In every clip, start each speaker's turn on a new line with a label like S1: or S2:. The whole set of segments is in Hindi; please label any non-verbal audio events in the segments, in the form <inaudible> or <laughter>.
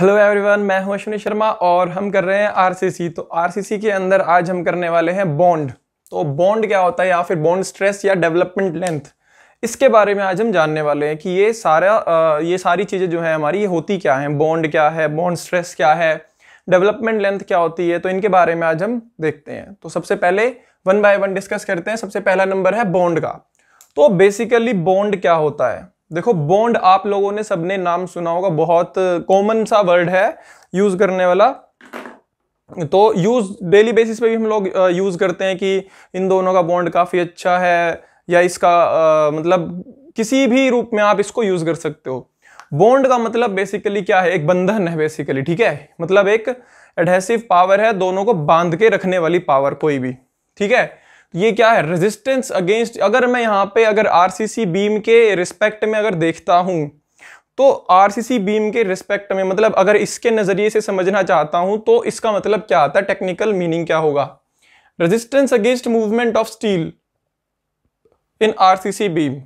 S1: हेलो एवरीवन मैं हूं अश्विनी शर्मा और हम कर रहे हैं आरसीसी तो आरसीसी के अंदर आज हम करने वाले हैं बॉन्ड तो बॉन्ड क्या होता है या फिर बॉन्ड स्ट्रेस या डेवलपमेंट लेंथ इसके बारे में आज हम जानने वाले हैं कि ये सारा ये सारी चीज़ें जो हैं हमारी ये होती क्या हैं बॉन्ड क्या है बॉन्ड स्ट्रेस क्या है डेवलपमेंट लेंथ क्या होती है तो इनके बारे में आज हम देखते हैं तो सबसे पहले वन बाय वन डिस्कस करते हैं सबसे पहला नंबर है बॉन्ड का तो बेसिकली बॉन्ड क्या होता है देखो बॉन्ड आप लोगों ने सबने नाम सुना होगा बहुत कॉमन सा वर्ड है यूज करने वाला तो यूज डेली बेसिस पे भी हम लोग यूज करते हैं कि इन दोनों का बॉन्ड काफी अच्छा है या इसका आ, मतलब किसी भी रूप में आप इसको यूज कर सकते हो बॉन्ड का मतलब बेसिकली क्या है एक बंधन है बेसिकली ठीक है मतलब एक एडहेसिव पावर है दोनों को बांध के रखने वाली पावर कोई भी ठीक है ये क्या है रेजिस्टेंस अगेंस्ट अगर मैं यहाँ पे अगर आरसीसी बीम के रिस्पेक्ट में अगर देखता हूँ तो आरसीसी बीम के रिस्पेक्ट में मतलब अगर इसके नज़रिए से समझना चाहता हूँ तो इसका मतलब क्या आता है टेक्निकल मीनिंग क्या होगा resistance against movement of steel in R beam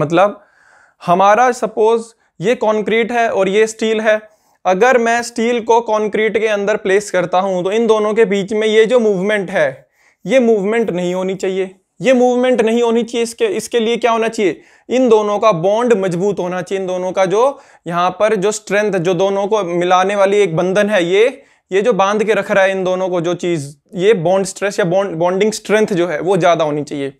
S1: मतलब हमारा सपोज ये कॉन्क्रीट है और ये स्टील है अगर मैं स्टील को कॉन्क्रीट के अंदर प्लेस करता हूँ तो इन दोनों के बीच में ये जो मूवमेंट है ये मूवमेंट नहीं होनी चाहिए ये मूवमेंट नहीं होनी चाहिए इसके इसके लिए क्या होना चाहिए इन दोनों का बॉन्ड मजबूत होना चाहिए इन दोनों का जो यहाँ पर जो स्ट्रेंथ जो दोनों को मिलाने वाली एक बंधन है ये ये जो बांध के रख रहा है इन दोनों को जो चीज ये बॉन्ड स्ट्रेस या बॉन्ड बॉन्डिंग स्ट्रेंथ जो है वो ज्यादा होनी चाहिए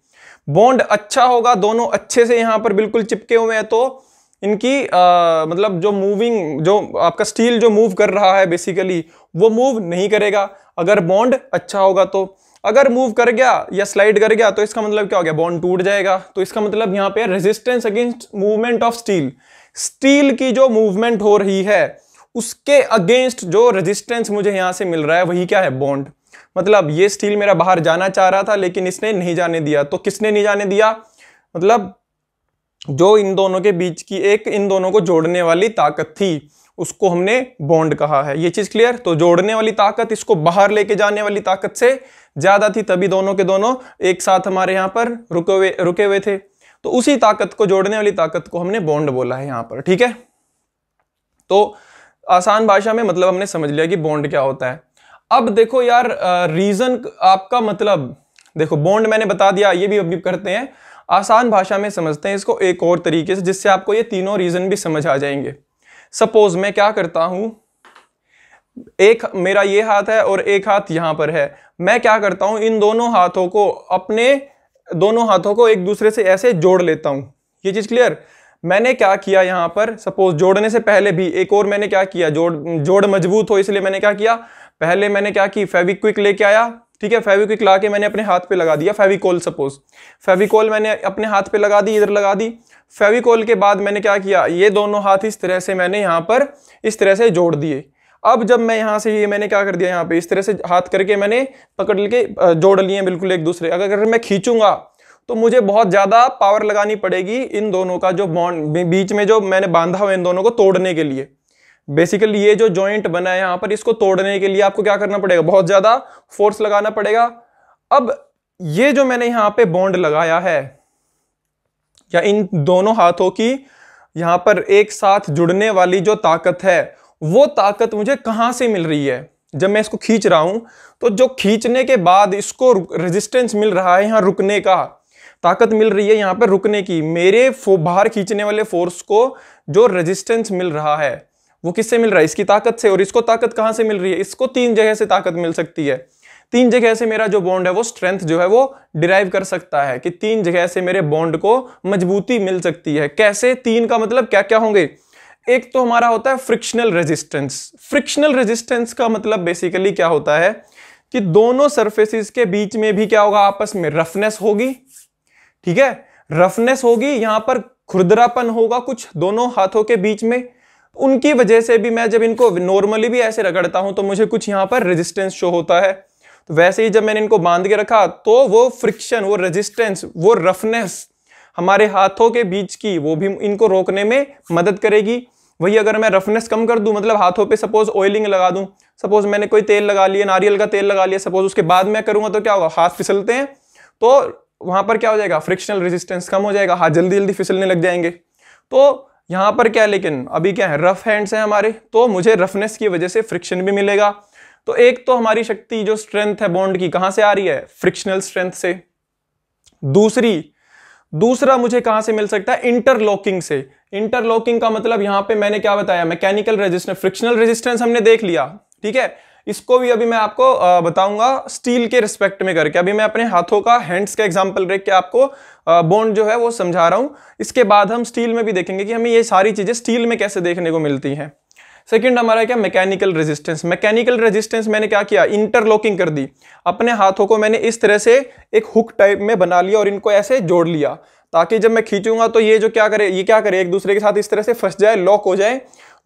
S1: बॉन्ड अच्छा होगा दोनों अच्छे से यहाँ पर बिल्कुल चिपके हुए हैं तो इनकी आ, मतलब जो मूविंग जो आपका स्टील जो मूव कर रहा है बेसिकली वो मूव नहीं करेगा अगर बॉन्ड अच्छा होगा तो अगर मूव कर गया या स्लाइड कर गया तो इसका मतलब क्या हो गया बॉन्ड टूट जाएगा तो इसका मतलब यहां पे resistance against movement of steel steel की जो मूवमेंट हो रही है उसके अगेंस्ट जो रेजिस्टेंस मुझे यहां से मिल रहा है वही क्या है बॉन्ड मतलब ये स्टील मेरा बाहर जाना चाह रहा था लेकिन इसने नहीं जाने दिया तो किसने नहीं जाने दिया मतलब जो इन दोनों के बीच की एक इन दोनों को जोड़ने वाली ताकत थी उसको हमने बॉन्ड कहा है ये चीज क्लियर तो जोड़ने वाली ताकत इसको बाहर लेके जाने वाली ताकत से ज़्यादा थी तभी दोनों के दोनों एक साथ हमारे यहाँ पर रुके हुए रुके हुए थे तो उसी ताकत को जोड़ने वाली ताकत को हमने बॉन्ड बोला है यहाँ पर ठीक है तो आसान भाषा में मतलब हमने समझ लिया कि बॉन्ड क्या होता है अब देखो यार रीज़न आपका मतलब देखो बॉन्ड मैंने बता दिया ये भी अभी करते हैं आसान भाषा में समझते हैं इसको एक और तरीके से जिससे आपको ये तीनों रीज़न भी समझ आ जाएंगे सपोज मैं क्या करता हूं एक मेरा ये हाथ है और एक हाथ यहां पर है मैं क्या करता हूँ इन दोनों हाथों को अपने दोनों हाथों को एक दूसरे से ऐसे जोड़ लेता हूँ ये चीज़ क्लियर मैंने क्या किया यहाँ पर सपोज जोड़ने से पहले भी एक और मैंने क्या किया जोड़ जोड़ मजबूत हो इसलिए मैंने क्या किया पहले मैंने क्या की फेविक्विक लेके आया ठीक है फेविक्विक ला के मैंने अपने हाथ पे लगा दिया फेविकोल सपोज फेविकोल मैंने अपने हाथ पे लगा दी इधर लगा दी फेविकोल के बाद मैंने क्या किया ये दोनों हाथ इस तरह से मैंने यहाँ पर इस तरह से जोड़ दिए अब जब मैं यहाँ से ये मैंने क्या कर दिया यहाँ पे इस तरह से हाथ करके मैंने पकड़ लिए जोड़ लिए बिल्कुल एक दूसरे अगर अगर मैं खींचूंगा तो मुझे बहुत ज़्यादा पावर लगानी पड़ेगी इन दोनों का जो बॉन्ड बीच में जो मैंने बांधा हुआ इन दोनों को तोड़ने के लिए बेसिकली ये जो जॉइंट बना है यहाँ पर इसको तोड़ने के लिए आपको क्या करना पड़ेगा बहुत ज़्यादा फोर्स लगाना पड़ेगा अब ये जो मैंने यहाँ पे बॉन्ड लगाया है या इन दोनों हाथों की यहाँ पर एक साथ जुड़ने वाली जो ताकत है वो ताकत मुझे कहाँ से मिल रही है जब मैं इसको खींच रहा हूँ तो जो खींचने के बाद इसको रेजिस्टेंस मिल रहा है यहाँ रुकने का ताकत मिल रही है यहाँ पर रुकने की मेरे बाहर खींचने वाले फोर्स को जो रेजिस्टेंस मिल रहा है वो किससे मिल रहा है इसकी ताकत से और इसको ताकत कहाँ से मिल रही है इसको तीन जगह से ताकत मिल सकती है तीन जगह से मेरा जो बॉन्ड है वो स्ट्रेंथ जो है वो डिराइव कर सकता है कि तीन जगह से मेरे बॉन्ड को मजबूती मिल सकती है कैसे तीन का मतलब क्या क्या होंगे एक तो हमारा होता है फ्रिक्शनल रेजिस्टेंस फ्रिक्शनल रेजिस्टेंस का मतलब बेसिकली क्या होता है कि दोनों सर्फेसिस के बीच में भी क्या होगा आपस में रफनेस होगी ठीक है रफनेस होगी यहां पर खुरदरापन होगा कुछ दोनों हाथों के बीच में उनकी वजह से भी मैं जब इनको नॉर्मली भी ऐसे रगड़ता हूं तो मुझे कुछ यहां पर रेजिस्टेंस शो होता है तो वैसे ही जब मैंने इनको बांध के रखा तो वो फ्रिक्शन वो रेजिस्टेंस वो रफनेस हमारे हाथों के बीच की वो भी इनको रोकने में मदद करेगी वही अगर मैं रफनेस कम कर दूं मतलब हाथों पे सपोज ऑयलिंग लगा दूं सपोज मैंने कोई तेल लगा लिया नारियल का तेल लगा लिया सपोज उसके बाद मैं करूंगा तो क्या होगा हाथ फिसलते हैं तो वहां पर क्या हो जाएगा फ्रिक्शनल रेजिस्टेंस कम हो जाएगा हाथ जल्दी जल्दी फिसलने लग जाएंगे तो यहाँ पर क्या लेकिन अभी क्या है रफ हैंड्स हैं हमारे तो मुझे रफनेस की वजह से फ्रिक्शन भी मिलेगा तो एक तो हमारी शक्ति जो स्ट्रेंथ है बॉन्ड की कहाँ से आ रही है फ्रिक्शनल स्ट्रेंथ से दूसरी दूसरा मुझे कहां से मिल सकता है इंटरलॉकिंग से इंटरलॉकिंग का मतलब यहां पे मैंने क्या बताया मैकेनिकल रेजिस्टेंस फ्रिक्शनल रेजिस्टेंस हमने देख लिया ठीक है इसको भी अभी मैं आपको बताऊंगा स्टील के रिस्पेक्ट में करके अभी मैं अपने हाथों का हैंड्स का एग्जाम्पल देख के आपको बॉन्ड जो है वो समझा रहा हूं इसके बाद हम स्टील में भी देखेंगे कि हमें ये सारी चीजें स्टील में कैसे देखने को मिलती हैं सेकंड हमारा क्या मैकेनिकल रेजिस्टेंस मैकेनिकल रेजिस्टेंस मैंने क्या किया इंटरलॉकिंग कर दी अपने हाथों को मैंने इस तरह से एक हुक टाइप में बना लिया और इनको ऐसे जोड़ लिया ताकि जब मैं खींचूंगा तो ये जो क्या करे ये क्या करे एक दूसरे के साथ इस तरह से फंस जाए लॉक हो जाए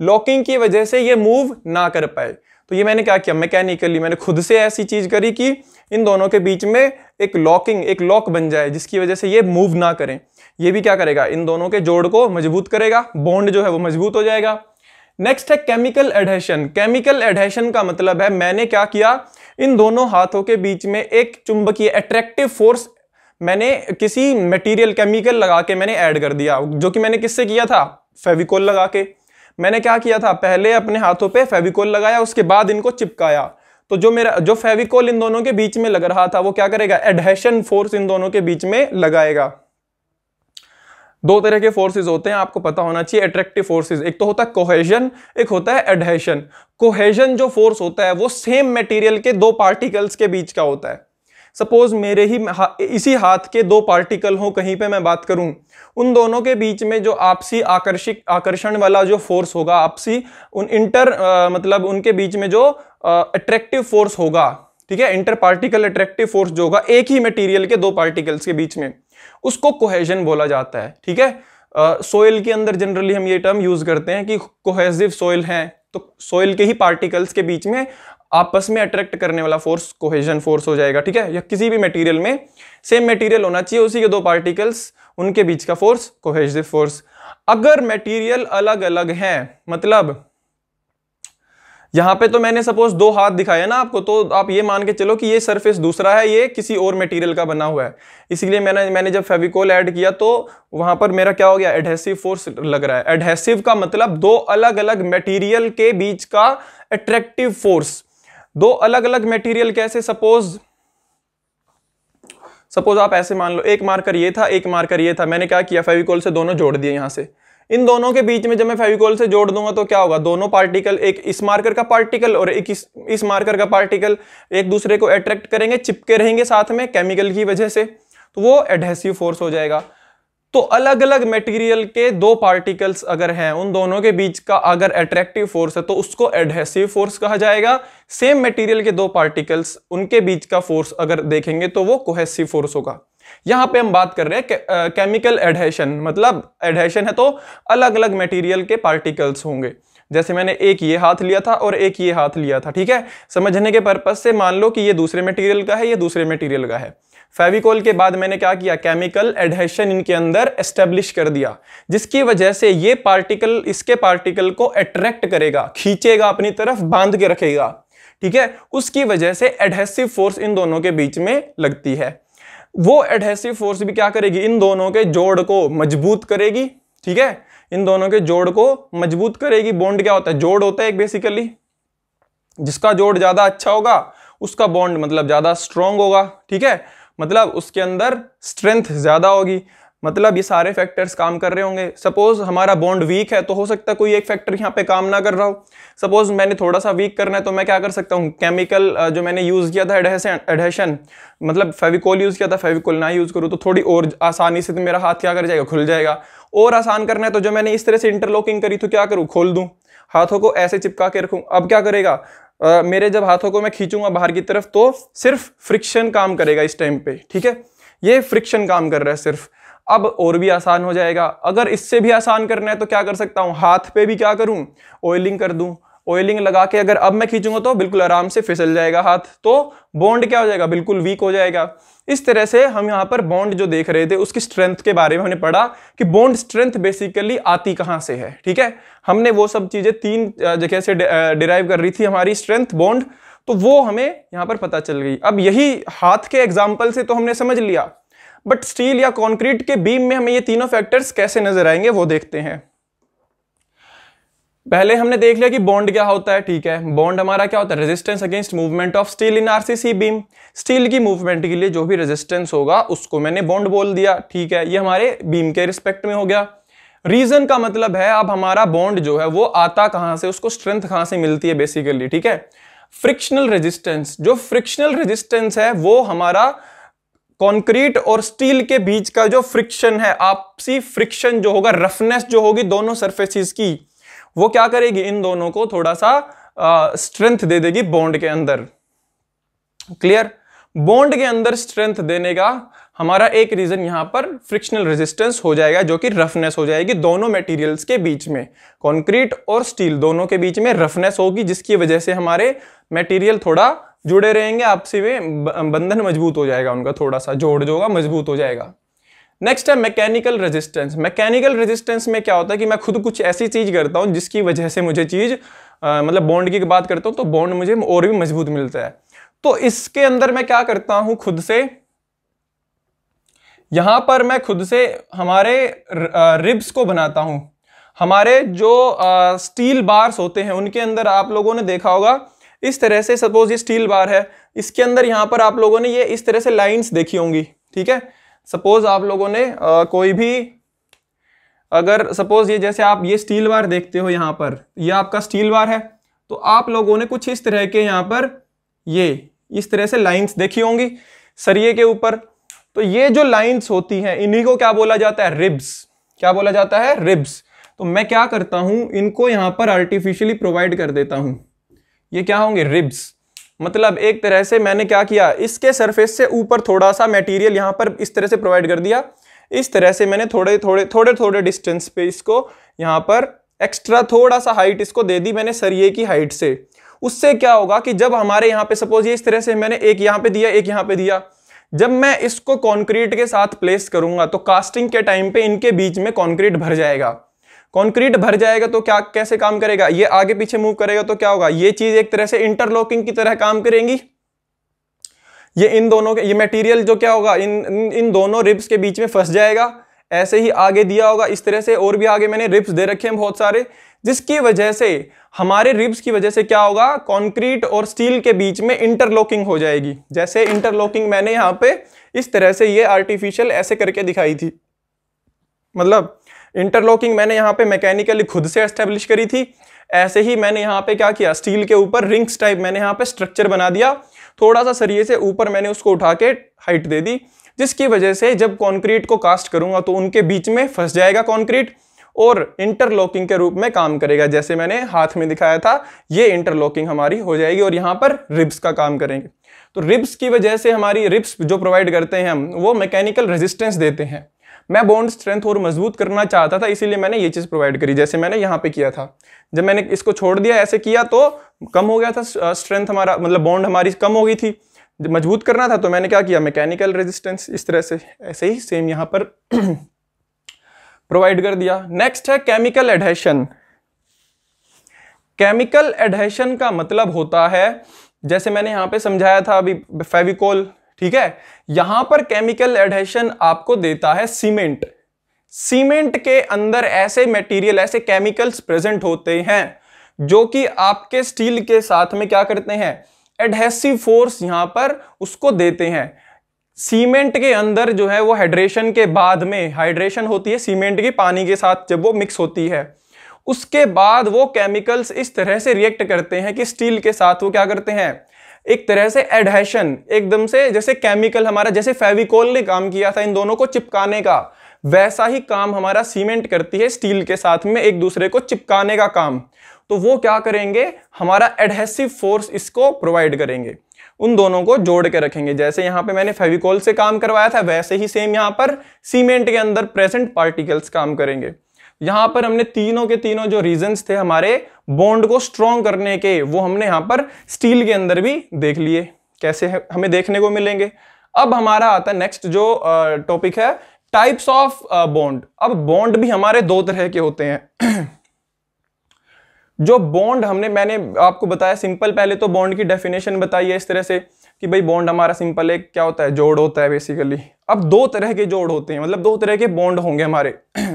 S1: लॉकिंग की वजह से ये मूव ना कर पाए तो ये मैंने क्या किया मैकेनिकली मैंने खुद से ऐसी चीज करी कि इन दोनों के बीच में एक लॉकिंग एक लॉक बन जाए जिसकी वजह से ये मूव ना करें ये भी क्या करेगा इन दोनों के जोड़ को मजबूत करेगा बॉन्ड जो है वो मजबूत हो जाएगा नेक्स्ट है केमिकल एडहेशन केमिकल एडहेशन का मतलब है मैंने क्या किया इन दोनों हाथों के बीच में एक चुंबकीय अट्रैक्टिव फोर्स मैंने किसी मटेरियल केमिकल लगा के मैंने ऐड कर दिया जो कि मैंने किससे किया था फेविकोल लगा के मैंने क्या किया था पहले अपने हाथों पे फेविकोल लगाया उसके बाद इनको चिपकाया तो जो मेरा जो फेविकोल इन दोनों के बीच में लग रहा था वो क्या करेगा एडहेशन फोर्स इन दोनों के बीच में लगाएगा दो तरह के फोर्सेस होते हैं आपको पता होना चाहिए अट्रैक्टिव फोर्सेस एक तो होता है कोहेजन एक होता है एडहेशन कोहेजन जो फोर्स होता है वो सेम मटेरियल के दो पार्टिकल्स के बीच का होता है सपोज मेरे ही हा, इसी हाथ के दो पार्टिकल हो कहीं पे मैं बात करूं उन दोनों के बीच में जो आपसी आकर्षिक आकर्षण वाला जो फोर्स होगा आपसी उन इंटर आ, मतलब उनके बीच में जो अट्रैक्टिव फोर्स होगा ठीक है इंटर पार्टिकल अट्रैक्टिव फोर्स जो होगा एक ही मटेरियल के दो पार्टिकल्स के बीच में उसको कोहेजन बोला जाता है ठीक है सोयल uh, के अंदर जनरली हम ये टर्म यूज करते हैं कि कोहेजिव सोयल है तो सोयल के ही पार्टिकल्स के बीच में आपस में अट्रैक्ट करने वाला फोर्स कोहेजन फोर्स हो जाएगा ठीक है या किसी भी मटेरियल में सेम मटेरियल होना चाहिए उसी के दो पार्टिकल्स उनके बीच का फोर्स कोहेजिव फोर्स अगर मटेरियल अलग अलग हैं मतलब यहाँ पे तो मैंने सपोज दो हाथ दिखाया ना आपको तो आप ये मान के चलो कि ये सरफेस दूसरा है ये किसी और मटेरियल का बना हुआ है इसलिए मैंने मैंने जब फेविकोल ऐड किया तो वहां पर मेरा क्या हो गया एडहेसिव फोर्स लग रहा है एडहेसिव का मतलब दो अलग अलग मटेरियल के बीच का अट्रैक्टिव फोर्स दो अलग अलग मटेरियल कैसे सपोज सपोज आप ऐसे मान लो एक मार्कर ये था एक मार्कर ये था मैंने क्या किया फेविकोल से दोनों जोड़ दिए यहां से इन दोनों के बीच में जब मैं फेविकोल से जोड़ दूंगा तो क्या होगा दोनों पार्टिकल एक इस मार्कर का पार्टिकल और एक इस, इस मार्कर का पार्टिकल एक दूसरे को अट्रैक्ट करेंगे चिपके रहेंगे साथ में केमिकल की वजह से तो वो एडहेसिव फोर्स हो जाएगा तो अलग अलग मटेरियल के दो पार्टिकल्स अगर हैं उन दोनों के बीच का अगर अट्रैक्टिव फोर्स है तो उसको एडहेसिव फोर्स कहा जाएगा सेम मटेरियल के दो पार्टिकल्स उनके बीच का फोर्स अगर देखेंगे तो वो कोहेसिव फोर्स होगा यहां पे हम बात कर रहे हैं केमिकल एडहेशन मतलब एडहेशन है तो अलग अलग मटेरियल के पार्टिकल्स होंगे जैसे मैंने एक ये हाथ लिया था और एक ये हाथ लिया था ठीक है समझने के पर्पज से मान लो कि ये दूसरे मटेरियल का है ये दूसरे मटेरियल का है फेविकोल के बाद मैंने क्या किया केमिकल एडहेशन इनके अंदर एस्टेब्लिश कर दिया जिसकी वजह से ये पार्टिकल इसके पार्टिकल को अट्रैक्ट करेगा खींचेगा अपनी तरफ बांध के रखेगा ठीक है उसकी वजह से एडहेसिव फोर्स इन दोनों के बीच में लगती है वो एडहेसिव फोर्स भी क्या करेगी इन दोनों के जोड़ को मजबूत करेगी ठीक है इन दोनों के जोड़ को मजबूत करेगी बॉन्ड क्या होता है जोड़ होता है एक बेसिकली जिसका जोड़ ज्यादा अच्छा होगा उसका बॉन्ड मतलब ज्यादा स्ट्रांग होगा ठीक है मतलब उसके अंदर स्ट्रेंथ ज्यादा होगी मतलब ये सारे फैक्टर्स काम कर रहे होंगे सपोज हमारा बॉन्ड वीक है तो हो सकता है कोई एक फैक्टर यहाँ पे काम ना कर रहा हो सपोज मैंने थोड़ा सा वीक करना है तो मैं क्या कर सकता हूँ केमिकल जो मैंने यूज़ किया था एडहेशन एडहेशन मतलब फेविकोल यूज़ किया था फेविकोल ना यूज़ करूँ तो थोड़ी और आसानी से तो मेरा हाथ क्या कर जाएगा खुल जाएगा और आसान करना है तो जो मैंने इस तरह से इंटरलॉकिंग करी तो क्या करूँ खोल दूँ हाथों को ऐसे चिपका के रखूँ अब क्या करेगा Uh, मेरे जब हाथों को मैं खींचूंगा बाहर की तरफ तो सिर्फ फ्रिक्शन काम करेगा इस टाइम पे ठीक है ये फ्रिक्शन काम कर रहा है सिर्फ अब और भी आसान हो जाएगा अगर इससे भी आसान करना है तो क्या कर सकता हूँ हाथ पे भी क्या करूँ ऑयलिंग कर दूँ ऑयलिंग लगा के अगर अब मैं खींचूंगा तो बिल्कुल आराम से फिसल जाएगा हाथ तो बॉन्ड क्या हो जाएगा बिल्कुल वीक हो जाएगा इस तरह से हम यहाँ पर बॉन्ड जो देख रहे थे उसकी स्ट्रेंथ के बारे में हमने पढ़ा कि बॉन्ड स्ट्रेंथ बेसिकली आती कहाँ से है ठीक है हमने वो सब चीज़ें तीन जगह से डिराइव कर रही थी हमारी स्ट्रेंथ बॉन्ड तो वो हमें यहाँ पर पता चल गई अब यही हाथ के एग्जाम्पल से तो हमने समझ लिया बट स्टील या कॉन्क्रीट के बीम में हमें ये तीनों फैक्टर्स कैसे नजर आएंगे वो देखते हैं पहले हमने देख लिया कि बॉन्ड क्या होता है ठीक है बॉन्ड हमारा क्या होता है resistance against movement of steel in RCC beam steel की मूवमेंट के लिए जो भी रेजिस्टेंस होगा उसको मैंने बॉन्ड बोल दिया ठीक है ये हमारे बीम के रिस्पेक्ट में हो गया रीजन का मतलब है अब हमारा बॉन्ड जो है वो आता कहां से उसको स्ट्रेंथ कहां से मिलती है बेसिकली ठीक है फ्रिक्शनल रेजिस्टेंस जो फ्रिक्शनल रेजिस्टेंस है वो हमारा कंक्रीट और स्टील के बीच का जो फ्रिक्शन है आपसी फ्रिक्शन जो होगा रफनेस जो होगी दोनों सरफेसिस की वो क्या करेगी इन दोनों को थोड़ा सा स्ट्रेंथ दे देगी बॉन्ड के अंदर क्लियर बॉन्ड के अंदर स्ट्रेंथ देने का हमारा एक रीजन यहां पर फ्रिक्शनल रेजिस्टेंस हो जाएगा जो कि रफनेस हो जाएगी दोनों मटेरियल्स के बीच में कंक्रीट और स्टील दोनों के बीच में रफनेस होगी जिसकी वजह से हमारे मटेरियल थोड़ा जुड़े रहेंगे आपसी में बंधन मजबूत हो जाएगा उनका थोड़ा सा जोड़ जो होगा मजबूत हो जाएगा नेक्स्ट है मैकेनिकल रेजिस्टेंस मैकेनिकल रेजिस्टेंस में क्या होता है कि मैं खुद कुछ ऐसी चीज़ करता हूँ जिसकी वजह से मुझे चीज़ मतलब बॉन्ड की बात करता हूँ तो बॉन्ड मुझे और भी मजबूत मिलता है तो इसके अंदर मैं क्या करता हूँ खुद से यहां पर मैं खुद से हमारे रिब्स को बनाता हूँ हमारे जो स्टील बार्स होते हैं उनके अंदर आप लोगों ने देखा होगा इस तरह से सपोज ये स्टील बार है इसके अंदर यहाँ पर आप लोगों ने ये इस तरह से लाइन्स देखी होंगी ठीक है सपोज आप लोगों ने आ, कोई भी अगर सपोज ये जैसे आप ये स्टील बार देखते हो यहाँ पर यह आपका स्टील बार है तो आप लोगों ने कुछ इस तरह के यहाँ पर ये इस तरह से लाइन्स देखी होंगी सरिये के ऊपर तो ये जो लाइन्स होती हैं इन्हीं को क्या बोला जाता है रिब्स क्या बोला जाता है रिब्स तो मैं क्या करता हूं इनको यहां पर आर्टिफिशियली प्रोवाइड कर देता हूं ये क्या होंगे रिब्स मतलब एक तरह से मैंने क्या किया इसके सरफेस से ऊपर थोड़ा सा मटेरियल यहाँ पर इस तरह से प्रोवाइड कर दिया इस तरह से मैंने थोड़े थोड़े थोड़े थोड़े डिस्टेंस पे इसको यहाँ पर एक्स्ट्रा थोड़ा सा हाइट इसको दे दी मैंने सरिये की हाइट से उससे क्या होगा कि जब हमारे यहाँ पे सपोज ये इस तरह से मैंने एक यहाँ पे दिया एक यहाँ पे दिया जब मैं इसको कॉन्क्रीट के साथ प्लेस करूंगा तो कास्टिंग के टाइम पे इनके बीच में कॉन्क्रीट भर जाएगा कॉन्क्रीट भर जाएगा तो क्या कैसे काम करेगा ये आगे पीछे मूव करेगा तो क्या होगा ये चीज एक तरह से इंटरलॉकिंग की तरह काम करेंगी ये इन दोनों के ये मटेरियल जो क्या होगा इन इन, इन दोनों रिब्स के बीच में फंस जाएगा ऐसे ही आगे दिया होगा इस तरह से और भी आगे मैंने रिब्स दे रखे हैं बहुत सारे जिसकी वजह से हमारे रिब्स की वजह से क्या होगा कंक्रीट और स्टील के बीच में इंटरलॉकिंग हो जाएगी जैसे इंटरलॉकिंग मैंने यहाँ पे इस तरह से ये आर्टिफिशियल ऐसे करके दिखाई थी मतलब इंटरलॉकिंग मैंने यहाँ पे मैकेनिकली खुद से एस्टेब्लिश करी थी ऐसे ही मैंने यहाँ पे क्या किया स्टील के ऊपर रिंग्स टाइप मैंने यहाँ पे स्ट्रक्चर बना दिया थोड़ा सा सरिये से ऊपर मैंने उसको उठा के हाइट दे दी जिसकी वजह से जब कॉन्क्रीट को कास्ट करूंगा तो उनके बीच में फंस जाएगा कॉन्क्रीट और इंटरलॉकिंग के रूप में काम करेगा जैसे मैंने हाथ में दिखाया था ये इंटरलॉकिंग हमारी हो जाएगी और यहाँ पर रिब्स का काम करेंगे तो रिब्स की वजह से हमारी रिब्स जो प्रोवाइड करते हैं हम वो मैकेनिकल रेजिस्टेंस देते हैं मैं बॉन्ड स्ट्रेंथ और मजबूत करना चाहता था इसीलिए मैंने ये चीज़ प्रोवाइड करी जैसे मैंने यहाँ पे किया था जब मैंने इसको छोड़ दिया ऐसे किया तो कम हो गया था स्ट्रेंथ हमारा मतलब बॉन्ड हमारी कम हो गई थी मजबूत करना था तो मैंने क्या किया मैकेनिकल रेजिस्टेंस इस तरह से ऐसे ही सेम यहाँ पर प्रोवाइड <clears throat> कर दिया नेक्स्ट है केमिकल एडहेशन केमिकल एडहेशन का मतलब होता है जैसे मैंने यहाँ पे समझाया था अभी फेविकोल ठीक है यहां पर केमिकल एडहेशन आपको देता है सीमेंट सीमेंट के अंदर ऐसे मटेरियल ऐसे केमिकल्स प्रेजेंट होते हैं जो कि आपके स्टील के साथ में क्या करते हैं एडहेसिव फोर्स यहां पर उसको देते हैं सीमेंट के अंदर जो है वो हाइड्रेशन के बाद में हाइड्रेशन होती है सीमेंट की पानी के साथ जब वो मिक्स होती है उसके बाद वो केमिकल्स इस तरह से रिएक्ट करते हैं कि स्टील के साथ वो क्या करते हैं एक तरह से एडहेशन एकदम से जैसे केमिकल हमारा जैसे फेविकोल ने काम किया था इन दोनों को चिपकाने का वैसा ही काम हमारा सीमेंट करती है स्टील के साथ में एक दूसरे को चिपकाने का काम तो वो क्या करेंगे हमारा एडहेसिव फोर्स इसको प्रोवाइड करेंगे उन दोनों को जोड़ के रखेंगे जैसे यहाँ पे मैंने फेविकोल से काम करवाया था वैसे ही सेम यहाँ पर सीमेंट के अंदर प्रेजेंट पार्टिकल्स काम करेंगे यहां पर हमने तीनों के तीनों जो रीजंस थे हमारे बॉन्ड को स्ट्रॉन्ग करने के वो हमने यहां पर स्टील के अंदर भी देख लिए कैसे हमें देखने को मिलेंगे अब हमारा आता है नेक्स्ट जो टॉपिक है टाइप्स ऑफ बॉन्ड अब बॉन्ड भी हमारे दो तरह के होते हैं <clears throat> जो बॉन्ड हमने मैंने आपको बताया सिंपल पहले तो बॉन्ड की डेफिनेशन बताई है इस तरह से कि भाई बॉन्ड हमारा सिंपल एक क्या होता है जोड़ होता है बेसिकली अब दो तरह के जोड़ होते हैं मतलब दो तरह के बॉन्ड होंगे हमारे <clears throat>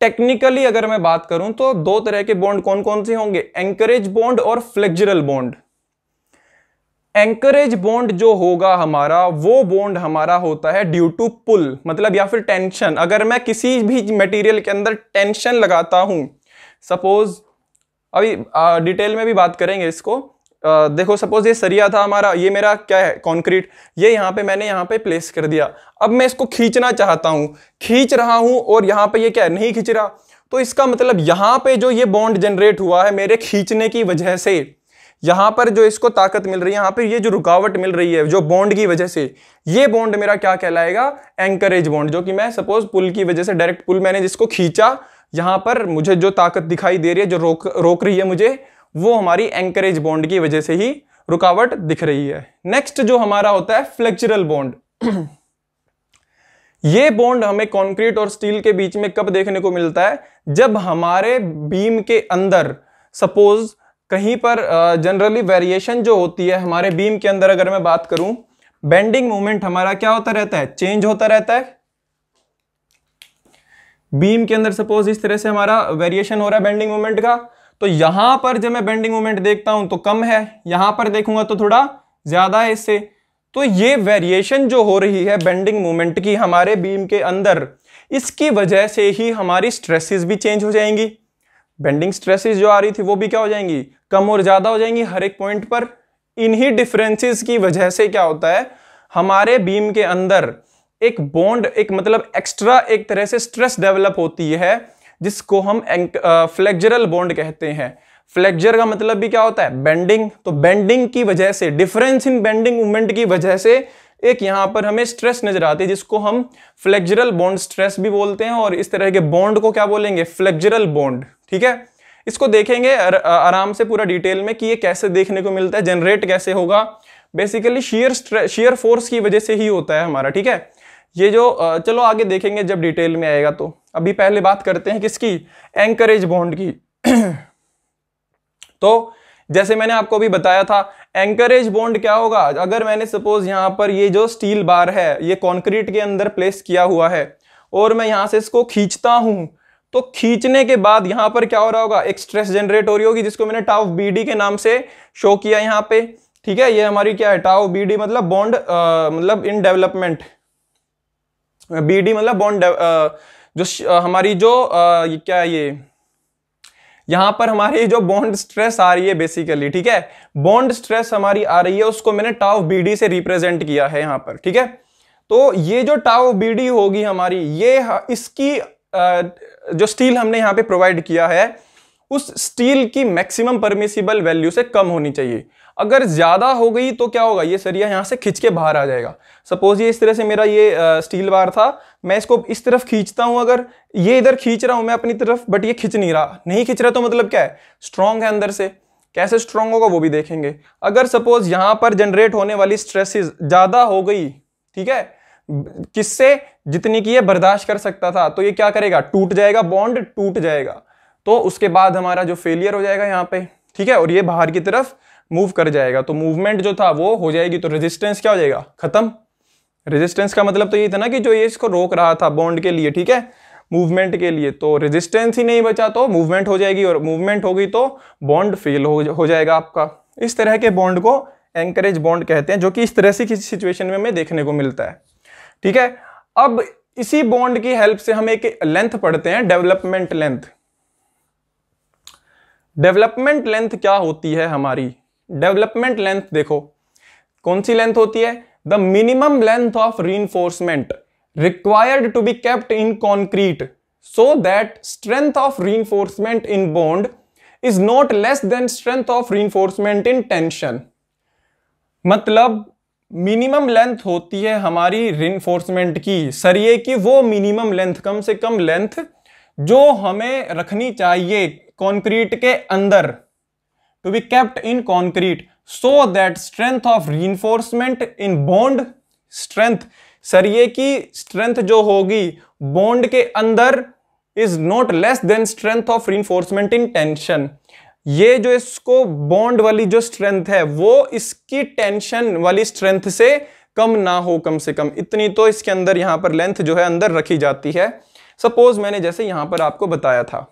S1: टेक्निकली अगर मैं बात करूं तो दो तरह के बॉन्ड कौन कौन से होंगे एंकरेज बॉन्ड और फ्लेक्जरल बॉन्ड एंकरेज बॉन्ड जो होगा हमारा वो बॉन्ड हमारा होता है ड्यू टू पुल मतलब या फिर टेंशन अगर मैं किसी भी मटेरियल के अंदर टेंशन लगाता हूं सपोज अभी डिटेल में भी बात करेंगे इसको आ, देखो सपोज ये सरिया था हमारा ये मेरा क्या है कॉन्क्रीट ये यहाँ पे मैंने यहाँ पे प्लेस कर दिया अब मैं इसको खींचना चाहता हूँ खींच रहा हूँ और यहाँ पे ये क्या है नहीं खींच रहा तो इसका मतलब यहाँ पे जो ये बॉन्ड जनरेट हुआ है मेरे खींचने की वजह से यहाँ पर जो इसको ताकत मिल रही है यहाँ पर ये जो रुकावट मिल रही है जो बॉन्ड की वजह से ये बॉन्ड मेरा क्या कहलाएगा एंकरेज बॉन्ड जो कि मैं सपोज पुल की वजह से डायरेक्ट पुल मैंने जिसको खींचा यहाँ पर मुझे जो ताकत दिखाई दे रही है जो रोक रोक रही है मुझे वो हमारी एंकरेज बॉन्ड की वजह से ही रुकावट दिख रही है नेक्स्ट जो हमारा होता है फ्लेक्चरल बॉन्ड <clears throat> ये बॉन्ड हमें कंक्रीट और स्टील के बीच में कब देखने को मिलता है जब हमारे बीम के अंदर सपोज कहीं पर जनरली uh, वेरिएशन जो होती है हमारे बीम के अंदर अगर मैं बात करूं बेंडिंग मोमेंट हमारा क्या होता रहता है चेंज होता रहता है बीम के अंदर सपोज इस तरह से हमारा वेरिएशन हो रहा है बेंडिंग मोमेंट का तो यहां पर जब मैं बेंडिंग मोमेंट देखता हूं तो कम है यहां पर देखूंगा तो थोड़ा ज्यादा है इससे तो ये वेरिएशन जो हो रही है बेंडिंग मोमेंट की हमारे बीम के अंदर इसकी वजह से ही हमारी स्ट्रेसेस भी चेंज हो जाएंगी बेंडिंग स्ट्रेसेस जो आ रही थी वो भी क्या हो जाएंगी कम और ज्यादा हो जाएंगी हर एक पॉइंट पर इन्हीं डिफरेंसेस की वजह से क्या होता है हमारे बीम के अंदर एक बॉन्ड एक मतलब एक्स्ट्रा एक तरह से स्ट्रेस डेवलप होती है जिसको हम फ्लेक्जरल बॉन्ड कहते हैं फ्लेक्जर का मतलब भी क्या होता है बेंडिंग तो बेंडिंग की वजह से डिफरेंस इन बेंडिंग मूवमेंट की वजह से एक यहां पर हमें स्ट्रेस नजर आती है जिसको हम फ्लेक्जरल बॉन्ड स्ट्रेस भी बोलते हैं और इस तरह के बॉन्ड को क्या बोलेंगे फ्लेक्जरल बॉन्ड ठीक है इसको देखेंगे आराम से पूरा डिटेल में कि ये कैसे देखने को मिलता है जनरेट कैसे होगा बेसिकली शेयर शेयर फोर्स की वजह से ही होता है हमारा ठीक है ये जो चलो आगे देखेंगे जब डिटेल में आएगा तो अभी पहले बात करते हैं किसकी एंकरेज बॉन्ड की <clears throat> तो जैसे मैंने आपको भी बताया था एंकरेज बॉन्ड क्या होगा अगर मैंने सपोज यहाँ पर ये जो स्टील बार है ये कॉन्क्रीट के अंदर प्लेस किया हुआ है और मैं यहाँ से इसको खींचता हूं तो खींचने के बाद यहाँ पर क्या हो रहा होगा एक स्ट्रेस जनरेट हो रही होगी जिसको मैंने टाव बी के नाम से शो किया यहाँ पे ठीक है ये हमारी क्या है टाव बी मतलब बॉन्ड मतलब इन डेवलपमेंट बीडी मतलब बॉन्ड uh, जो uh, हमारी जो uh, ये क्या है ये यहां पर हमारी जो बॉन्ड स्ट्रेस आ रही है बेसिकली ठीक है बॉन्ड स्ट्रेस हमारी आ रही है उसको मैंने टाव बीडी से रिप्रेजेंट किया है यहाँ पर ठीक है तो ये जो टाव बीडी होगी हमारी ये इसकी जो स्टील हमने यहाँ पे प्रोवाइड किया है उस स्टील की मैक्सिमम परमिसिबल वैल्यू से कम होनी चाहिए अगर ज़्यादा हो गई तो क्या होगा ये सरिया यहाँ से खिंच के बाहर आ जाएगा सपोज ये इस तरह से मेरा ये स्टील बार था मैं इसको इस तरफ खींचता हूँ अगर ये इधर खींच रहा हूँ मैं अपनी तरफ बट ये खिंच नहीं रहा नहीं खिंच रहा तो मतलब क्या है स्ट्रांग है अंदर से कैसे स्ट्रांग होगा वो भी देखेंगे अगर सपोज यहाँ पर जनरेट होने वाली स्ट्रेसिस ज़्यादा हो गई ठीक है किससे जितनी की ये बर्दाश्त कर सकता था तो ये क्या करेगा टूट जाएगा बॉन्ड टूट जाएगा तो उसके बाद हमारा जो फेलियर हो जाएगा यहाँ पे ठीक है और ये बाहर की तरफ मूव कर जाएगा तो मूवमेंट जो था वो हो जाएगी तो रेजिस्टेंस क्या हो जाएगा खत्म रेजिस्टेंस का मतलब तो ये था ना कि जो ये इसको रोक रहा था बॉन्ड के लिए ठीक है मूवमेंट के लिए तो रेजिस्टेंस ही नहीं बचा तो मूवमेंट हो जाएगी और मूवमेंट होगी तो बॉन्ड फेल हो जाएगा आपका इस तरह के बॉन्ड को एंकरेज बॉन्ड कहते हैं जो कि इस तरह से किसी सिचुएशन में हमें देखने को मिलता है ठीक है अब इसी बॉन्ड की हेल्प से हम एक लेंथ पढ़ते हैं डेवलपमेंट लेंथ डेवलपमेंट लेंथ क्या होती है हमारी डेवलपमेंट लेंथ देखो कौन सी लेंथ होती है the minimum length of reinforcement required to be kept in concrete so that strength of reinforcement in bond is not less than strength of reinforcement in tension मतलब मिनिमम लेंथ होती है हमारी रिन्फोर्समेंट की सरिये की वो मिनिमम लेंथ कम से कम लेंथ जो हमें रखनी चाहिए कॉन्क्रीट के अंदर to be kept in concrete so that strength of reinforcement in bond strength सरिये की स्ट्रेंथ जो होगी बॉन्ड के अंदर is not less than strength of reinforcement in tension ये जो इसको बॉन्ड वाली जो स्ट्रेंथ है वो इसकी टेंशन वाली स्ट्रेंथ से कम ना हो कम से कम इतनी तो इसके अंदर यहां पर लेंथ जो है अंदर रखी जाती है सपोज मैंने जैसे यहां पर आपको बताया था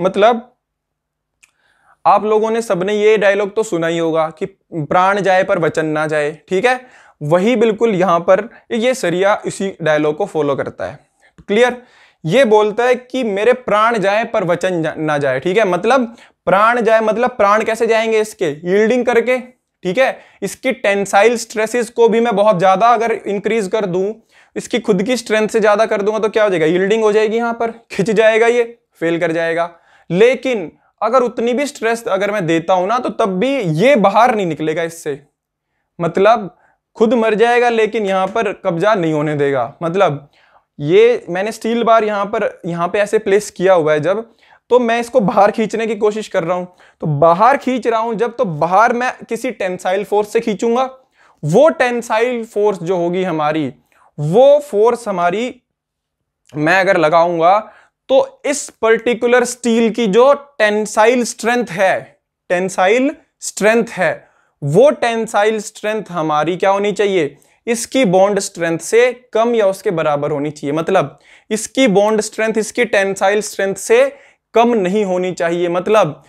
S1: मतलब आप लोगों ने सबने ये डायलॉग तो सुना ही होगा कि प्राण जाए पर वचन ना जाए ठीक है वही बिल्कुल यहां पर ये सरिया इसी डायलॉग को फॉलो करता है क्लियर ये बोलता है कि मेरे प्राण जाए पर वचन जा, ना जाए ठीक है मतलब प्राण जाए मतलब प्राण कैसे जाएंगे इसके यील्डिंग करके ठीक है इसकी टेंसाइल स्ट्रेसेस को भी मैं बहुत ज्यादा अगर इंक्रीज कर दूं इसकी खुद की स्ट्रेंथ से ज्यादा कर दूंगा तो क्या हो जाएगा यील्डिंग हो जाएगी यहां पर खिंच जाएगा ये फेल कर जाएगा लेकिन अगर उतनी भी स्ट्रेस अगर मैं देता हूं ना तो तब भी ये बाहर नहीं निकलेगा इससे मतलब खुद मर जाएगा लेकिन यहां पर कब्जा नहीं होने देगा मतलब ये मैंने स्टील बार यहां पर यहाँ पे ऐसे प्लेस किया हुआ है जब तो मैं इसको बाहर खींचने की कोशिश कर रहा हूं तो बाहर खींच रहा हूं जब तो बाहर मैं किसी टेंसाइल फोर्स से खींचूंगा वो टेंसाइल फोर्स जो होगी हमारी वो फोर्स हमारी मैं अगर लगाऊंगा तो इस पर्टिकुलर स्टील की जो टेंसाइल स्ट्रेंथ है टेंसाइल स्ट्रेंथ है वो टेंसाइल स्ट्रेंथ हमारी क्या होनी चाहिए इसकी बॉन्ड स्ट्रेंथ से कम या उसके बराबर होनी चाहिए मतलब इसकी बॉन्ड स्ट्रेंथ इसकी टेंसाइल स्ट्रेंथ से कम नहीं होनी चाहिए मतलब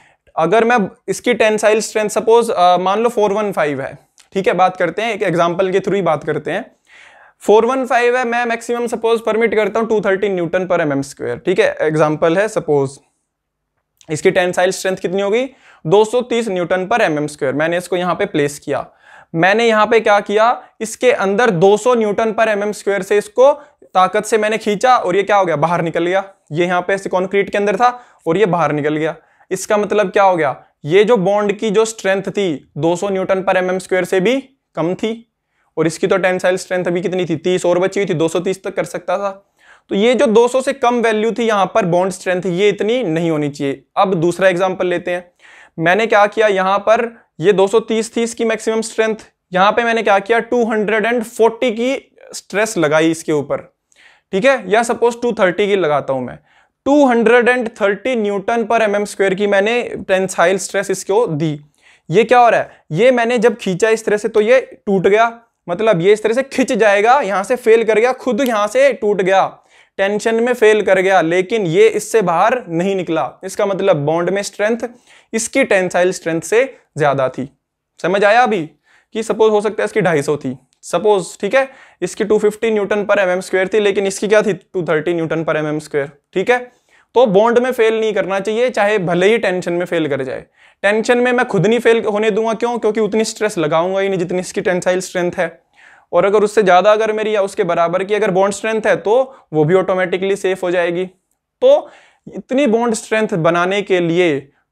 S1: अगर मैं इसकी टेंसाइल स्ट्रेंथ सपोज मान लो 415 है ठीक है बात करते हैं एक एग्जांपल के थ्रू ही बात करते हैं 415 है मैं मैक्सिमम सपोज परमिट करता हूँ 230 न्यूटन पर एम स्क्वायर ठीक है एग्जांपल है सपोज इसकी टेंसाइल स्ट्रेंथ कितनी होगी 230 न्यूटन पर एम स्क्वायर मैंने इसको यहाँ पे प्लेस किया मैंने यहाँ पे क्या किया इसके अंदर 200 न्यूटन पर एम स्क्वायर से इसको ताकत से मैंने खींचा और ये क्या हो गया बाहर निकल गया ये यहाँ पे कॉन्क्रीट के अंदर था और ये बाहर निकल गया इसका मतलब क्या हो गया ये जो बॉन्ड की जो स्ट्रेंथ थी 200 न्यूटन पर एम स्क्वायर से भी कम थी और इसकी तो टेंसाइल स्ट्रेंथ अभी कितनी थी तीस और बची हुई थी 230 तक कर सकता था तो ये जो 200 से कम वैल्यू थी यहाँ पर बॉन्ड स्ट्रेंथ ये इतनी नहीं होनी चाहिए अब दूसरा एग्जाम्पल लेते हैं मैंने क्या किया यहाँ पर ये 230 थी इसकी मैक्सिमम स्ट्रेंथ यहां पे मैंने क्या किया 240 की स्ट्रेस लगाई इसके ऊपर ठीक है या सपोज 230 की लगाता हूं मैं 230 न्यूटन पर एम एम स्क्वेयर की मैंने टेंसाइल स्ट्रेस इसको दी ये क्या हो रहा है ये मैंने जब खींचा इस तरह से तो ये टूट गया मतलब ये इस तरह से खिंच जाएगा यहां से फेल कर गया खुद यहां से टूट गया टेंशन में फेल कर गया लेकिन ये इससे बाहर नहीं निकला इसका मतलब बॉन्ड में स्ट्रेंथ इसकी टेंसाइल स्ट्रेंथ से ज्यादा थी समझ आया अभी कि सपोज हो सकता है इसकी सौ थी सपोज ठीक है इसकी 250 न्यूटन पर एम एम स्क्वेयर थी लेकिन इसकी क्या थी 230 न्यूटन पर एम एम स्क्वेयर ठीक है तो बॉन्ड में फेल नहीं करना चाहिए चाहे भले ही टेंशन में फेल कर जाए टेंशन में मैं खुद नहीं फेल होने दूंगा क्यों क्योंकि उतनी स्ट्रेस लगाऊंगा ही नहीं जितनी इसकी टेंसाइल स्ट्रेंथ है और अगर उससे ज़्यादा अगर मेरी या उसके बराबर की अगर बॉन्ड स्ट्रेंथ है तो वो भी ऑटोमेटिकली सेफ हो जाएगी तो इतनी बॉन्ड स्ट्रेंथ बनाने के लिए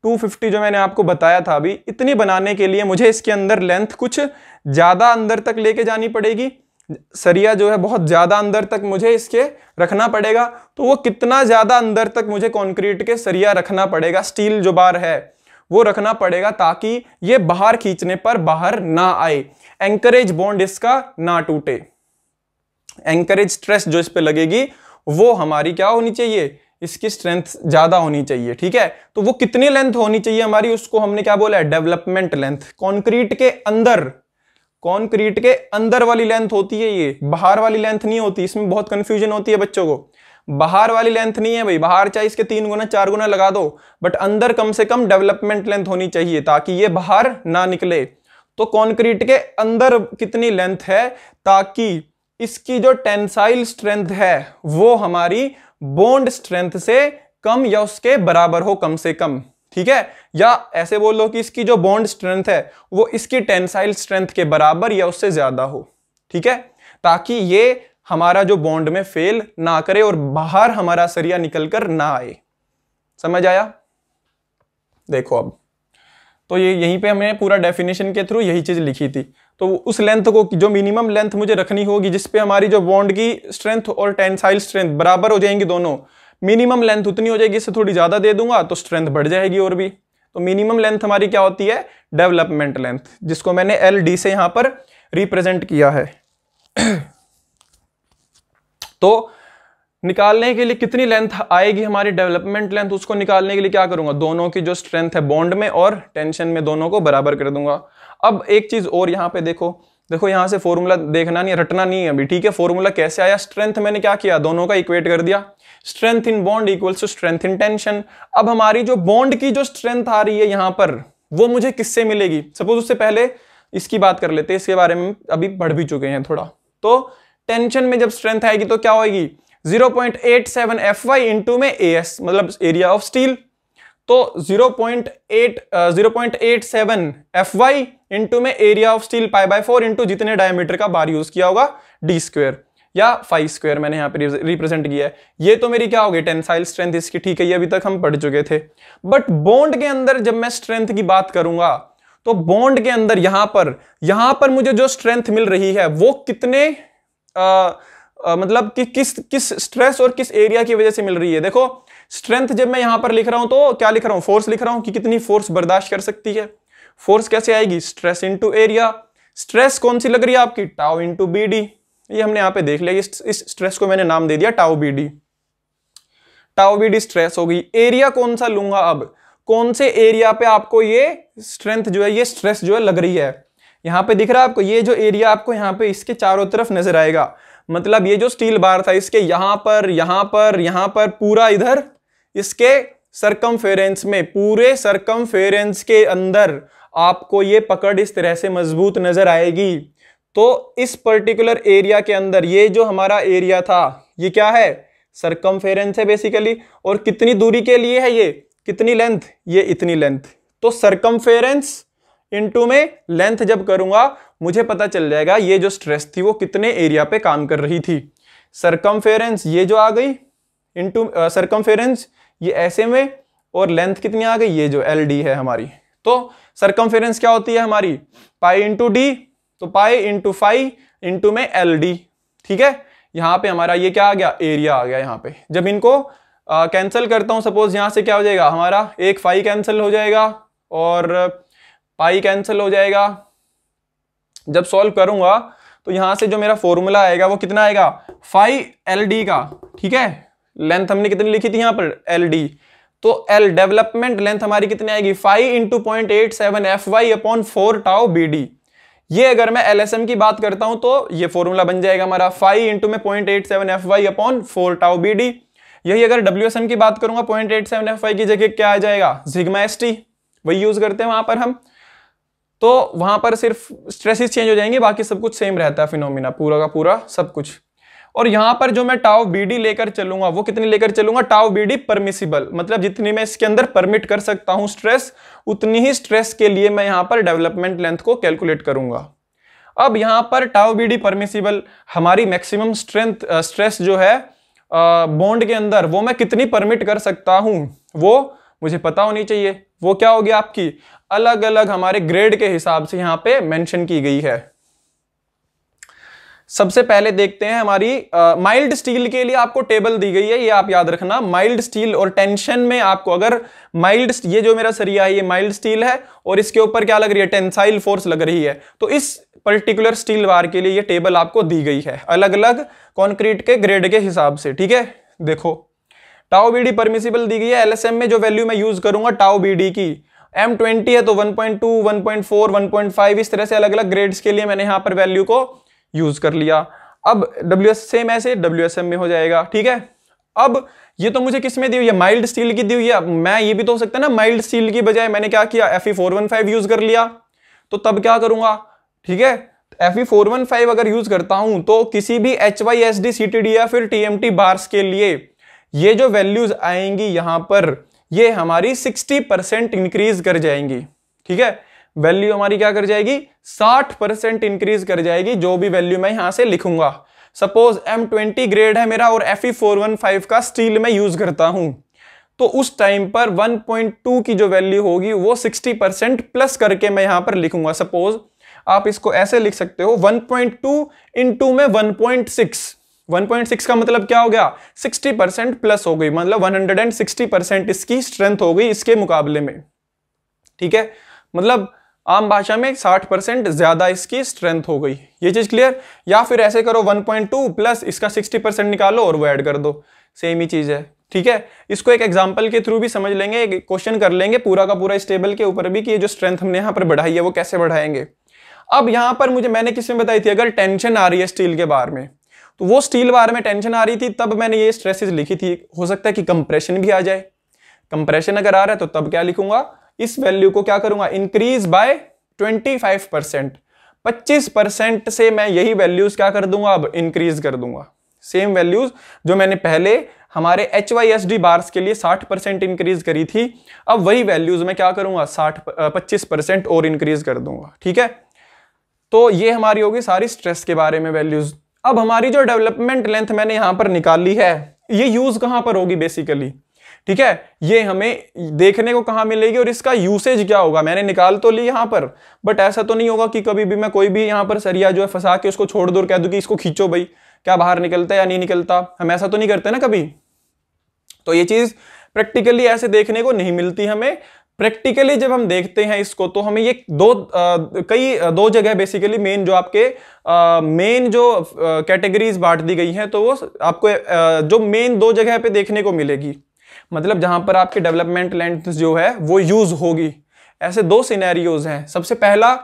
S1: 250 जो मैंने आपको बताया था अभी इतनी बनाने के लिए मुझे इसके अंदर लेंथ कुछ ज़्यादा अंदर तक लेके जानी पड़ेगी सरिया जो है बहुत ज़्यादा अंदर तक मुझे इसके रखना पड़ेगा तो वो कितना ज़्यादा अंदर तक मुझे कंक्रीट के सरिया रखना पड़ेगा स्टील जो बार है वो रखना पड़ेगा ताकि ये बाहर खींचने पर बाहर ना आए एंकरेज बॉन्ड इसका ना टूटे एंकरेज स्ट्रेस जो इस पर लगेगी वो हमारी क्या होनी चाहिए इसकी स्ट्रेंथ ज़्यादा होनी चाहिए ठीक है तो वो कितनी लेंथ होनी चाहिए हमारी उसको हमने क्या बोला है डेवलपमेंट लेंथ कॉन्क्रीट के अंदर कॉन्क्रीट के अंदर वाली लेंथ होती है ये बाहर वाली लेंथ नहीं होती इसमें बहुत कंफ्यूजन होती है बच्चों को बाहर वाली लेंथ नहीं है भाई बाहर चाहे इसके तीन गुना चार गुना लगा दो बट अंदर कम से कम डेवलपमेंट लेंथ होनी चाहिए ताकि ये बाहर ना निकले तो कॉन्क्रीट के अंदर कितनी लेंथ है ताकि इसकी जो टेंसाइल स्ट्रेंथ है वो हमारी बोन्ड स्ट्रेंथ से कम या उसके बराबर हो कम से कम ठीक है या ऐसे बोल लो कि इसकी जो बॉन्ड स्ट्रेंथ है वो इसकी टेंसाइल स्ट्रेंथ के बराबर या उससे ज्यादा हो ठीक है ताकि ये हमारा जो बॉन्ड में फेल ना करे और बाहर हमारा सरिया निकल कर ना आए समझ आया देखो अब तो ये यहीं पे हमने पूरा डेफिनेशन के थ्रू यही चीज़ लिखी थी तो उस लेंथ को जो मिनिमम लेंथ मुझे रखनी होगी जिसपे हमारी जो बॉन्ड की स्ट्रेंथ और टेंसाइल स्ट्रेंथ बराबर हो जाएंगी दोनों मिनिमम लेंथ उतनी हो जाएगी इससे थोड़ी ज़्यादा दे दूंगा तो स्ट्रेंथ बढ़ जाएगी और भी तो मिनिमम लेंथ हमारी क्या होती है डेवलपमेंट लेंथ जिसको मैंने एल डी से यहां पर रिप्रेजेंट किया है <clears throat> तो निकालने के लिए कितनी लेंथ आएगी हमारी डेवलपमेंट लेंथ उसको निकालने के लिए क्या करूंगा दोनों की जो स्ट्रेंथ है बॉन्ड में और टेंशन में दोनों को बराबर कर दूंगा अब एक चीज और यहां पे देखो देखो यहां से फॉर्मूला देखना नहीं रटना नहीं है अभी ठीक है फॉर्मूला कैसे आया स्ट्रेंथ मैंने क्या किया दोनों का इक्वेट कर दिया strength in bond equals to strength in tension अब हमारी जो बॉन्ड की जो स्ट्रेंथ आ रही है यहां पर वो मुझे किससे मिलेगी सपोज उससे पहले इसकी बात कर लेते हैं इसके बारे में अभी पढ़ भी चुके हैं थोड़ा तो टेंशन में जब स्ट्रेंथ आएगी तो क्या होगी 0.87 point eight seven F Y into में ए एस मतलब एरिया ऑफ स्टील तो 0.8 0.87 एफ इंटू में area of steel pi by four into जितने डायमीटर का बार यूज किया होगा डी स्क्वेयर या फाइव स्क्वेयर मैंने यहाँ पे रिप्रेजेंट किया है ये तो मेरी क्या होगी टेंसाइल स्ट्रेंथ इसकी ठीक है ये अभी तक हम पढ़ चुके थे बट बॉन्ड के अंदर जब मैं स्ट्रेंथ की बात करूंगा तो बोंड के अंदर यहां पर यहां पर मुझे जो स्ट्रेंथ मिल रही है वो कितने आ, uh, आ, uh, मतलब कि किस किस स्ट्रेस और किस एरिया की वजह से मिल रही है देखो स्ट्रेंथ जब मैं यहां पर लिख रहा हूं तो क्या लिख रहा हूं फोर्स लिख रहा हूं कि कितनी फोर्स बर्दाश्त कर सकती है फोर्स कैसे आएगी स्ट्रेस इंटू एरिया स्ट्रेस कौन सी लग रही है आपकी टाओ इंटू बी डी ये हमने यहां पे देख लिया इस, इस स्ट्रेस को मैंने नाम दे दिया tau B D tau B D stress होगी एरिया कौन सा लूंगा अब कौन से एरिया पे आपको ये स्ट्रेंथ जो है ये स्ट्रेस जो है लग रही है यहाँ पे दिख रहा है आपको ये जो एरिया आपको यहाँ पे इसके चारों तरफ नजर आएगा मतलब ये जो स्टील बार था इसके यहां पर यहां पर यहां पर पूरा इधर इसके सरकमफेरेंस में पूरे सरकमफेरेंस के अंदर आपको ये पकड़ इस तरह से मजबूत नजर आएगी तो इस पर्टिकुलर एरिया के अंदर ये जो हमारा एरिया था ये क्या है सरकमफेरेंस है बेसिकली और कितनी दूरी के लिए है ये कितनी लेंथ ये इतनी लेंथ तो सरकमफेरेंस इनटू में लेंथ जब करूंगा मुझे पता चल जाएगा ये जो स्ट्रेस थी वो कितने एरिया पे काम कर रही थी सरकमफेरेंस ये जो आ गई इनटू सरकमफेरेंस uh, ये ऐसे में और लेंथ कितनी आ गई ये जो एल डी है हमारी तो सरकमफेरेंस क्या होती है हमारी पाई इंटू डी तो पाई इंटू फाई इंटू में एल डी ठीक है यहाँ पे हमारा ये क्या आ गया एरिया आ गया यहाँ पे जब इनको कैंसिल करता हूँ सपोज यहाँ से क्या हो जाएगा हमारा एक फाई कैंसिल हो जाएगा और पाई कैंसिल हो जाएगा जब सॉल्व करूंगा तो यहाँ से जो मेरा फॉर्मूला आएगा वो कितना आएगा फाइव एल डी का ठीक है लेंथ हमने कितनी लिखी थी यहाँ पर एल डी तो एल डेवलपमेंट लेंथ हमारी कितनी आएगी five into point eight seven F Y upon four tau B D ये अगर मैं एल की बात करता हूं तो ये फॉर्मूला बन जाएगा हमारा फाइव इंटू में point eight seven F Y upon four tau B D यही अगर डब्ल्यू की बात करूंगा point eight seven F Y की जगह क्या आ जाएगा जिग्मा एस टी वही यूज करते हैं वहां पर हम तो वहां पर सिर्फ स्ट्रेसिस चेंज हो जाएंगे बाकी सब कुछ सेम रहता है फिनोमिना पूरा का पूरा सब कुछ और यहां पर जो मैं टाव बीडी लेकर चलूंगा वो कितनी लेकर चलूंगा टाव बीडी परमिसिबल मतलब जितनी मैं इसके अंदर परमिट कर सकता हूं स्ट्रेस उतनी ही स्ट्रेस के लिए मैं यहां पर डेवलपमेंट लेंथ को कैलकुलेट करूंगा अब यहां पर टाव बीडी परमिसिबल हमारी मैक्सिमम स्ट्रेंथ स्ट्रेस जो है बॉन्ड के अंदर वो मैं कितनी परमिट कर सकता हूं वो मुझे पता होनी चाहिए वो क्या होगी आपकी अलग अलग हमारे ग्रेड के हिसाब से यहाँ पे मेंशन की गई है सबसे पहले देखते हैं हमारी माइल्ड स्टील के लिए आपको टेबल दी गई है ये आप याद रखना माइल्ड स्टील और टेंशन में आपको अगर माइल्ड ये जो मेरा सरिया है ये माइल्ड स्टील है और इसके ऊपर क्या लग रही है टेंसाइल फोर्स लग रही है तो इस पर्टिकुलर स्टील वार के लिए ये टेबल आपको दी गई है अलग अलग कॉन्क्रीट के ग्रेड के हिसाब से ठीक है देखो टाओ बी डी परमिसिबल दी गई है एल में जो वैल्यू मैं यूज करूंगा टाओ बी डी की एम ट्वेंटी है तो 1.2, 1.4, 1.5 इस तरह से अलग अलग ग्रेड्स के लिए मैंने यहां पर वैल्यू को यूज कर लिया अब डब्ल्यू एस सेम ऐसे डब्ल्यू एस एम में हो जाएगा ठीक है अब ये तो मुझे किस में दी हुई है माइल्ड स्टील की दी हुई है मैं ये भी तो हो सकता है ना माइल्ड स्टील की बजाय मैंने क्या किया F E four one five use कर लिया तो तब क्या करूंगा ठीक है F E four one five अगर यूज करता हूं तो किसी भी H Y S D C T D या फिर टी एम टी बार्स के लिए ये जो वैल्यूज आएंगी यहां पर ये हमारी सिक्सटी परसेंट इंक्रीज कर जाएंगी ठीक है वैल्यू हमारी क्या कर जाएगी 60 परसेंट इंक्रीज कर जाएगी जो भी वैल्यू मैं यहां से लिखूंगा सपोज M20 ग्रेड है मेरा और Fe415 का स्टील में यूज करता हूं तो उस टाइम पर 1.2 की जो वैल्यू होगी वो 60 परसेंट प्लस करके मैं यहां पर लिखूंगा सपोज आप इसको ऐसे लिख सकते हो 1.2 पॉइंट टू इंटू में 1.6 1.6 का मतलब क्या हो गया 60 परसेंट प्लस हो गई मतलब 160 परसेंट इसकी स्ट्रेंथ हो गई इसके मुकाबले में ठीक है मतलब आम भाषा में 60 परसेंट ज़्यादा इसकी स्ट्रेंथ हो गई ये चीज़ क्लियर या फिर ऐसे करो 1.2 प्लस इसका 60 परसेंट निकालो और वो ऐड कर दो सेम ही चीज़ है ठीक है इसको एक एग्जाम्पल के थ्रू भी समझ लेंगे एक क्वेश्चन कर लेंगे पूरा का पूरा इस टेबल के ऊपर भी कि ये जो स्ट्रेंथ हमने यहाँ पर बढ़ाई है वो कैसे बढ़ाएंगे अब यहाँ पर मुझे मैंने किसी में बताई थी अगर टेंशन आ रही है स्टील के बारे में तो वो स्टील बार में टेंशन आ रही थी तब मैंने ये स्ट्रेसेस लिखी थी हो सकता है कि कंप्रेशन भी आ जाए कंप्रेशन अगर आ रहा है तो तब क्या लिखूंगा इस वैल्यू को क्या करूंगा इंक्रीज बाय 25 परसेंट पच्चीस परसेंट से मैं यही वैल्यूज क्या कर दूंगा अब इंक्रीज कर दूंगा सेम वैल्यूज जो मैंने पहले हमारे H Y S D bars के लिए 60 परसेंट इंक्रीज करी थी अब वही वैल्यूज में क्या करूंगा 60 25 परसेंट और इंक्रीज कर दूंगा ठीक है तो ये हमारी होगी सारी स्ट्रेस के बारे में वैल्यूज अब हमारी जो डेवलपमेंट लेंथ मैंने यहां पर निकाली है ये यूज कहां पर होगी बेसिकली ठीक है ये हमें देखने को कहाँ मिलेगी और इसका यूसेज क्या होगा मैंने निकाल तो ली यहाँ पर बट ऐसा तो नहीं होगा कि कभी भी मैं कोई भी यहाँ पर सरिया जो है फंसा के उसको छोड़ दो कह दूँ कि इसको खींचो भाई क्या बाहर निकलता है या नहीं निकलता हम ऐसा तो नहीं करते ना कभी तो ये चीज़ प्रैक्टिकली ऐसे देखने को नहीं मिलती हमें प्रैक्टिकली जब हम देखते हैं इसको तो हमें ये दो आ, कई दो जगह बेसिकली मेन जो आपके मेन जो कैटेगरीज बांट दी गई हैं तो वो आपको आ, जो मेन दो जगह पे देखने को मिलेगी मतलब जहां पर आपके डेवलपमेंट लैंड जो है वो यूज होगी ऐसे दो सिनेरियोज हैं सबसे पहला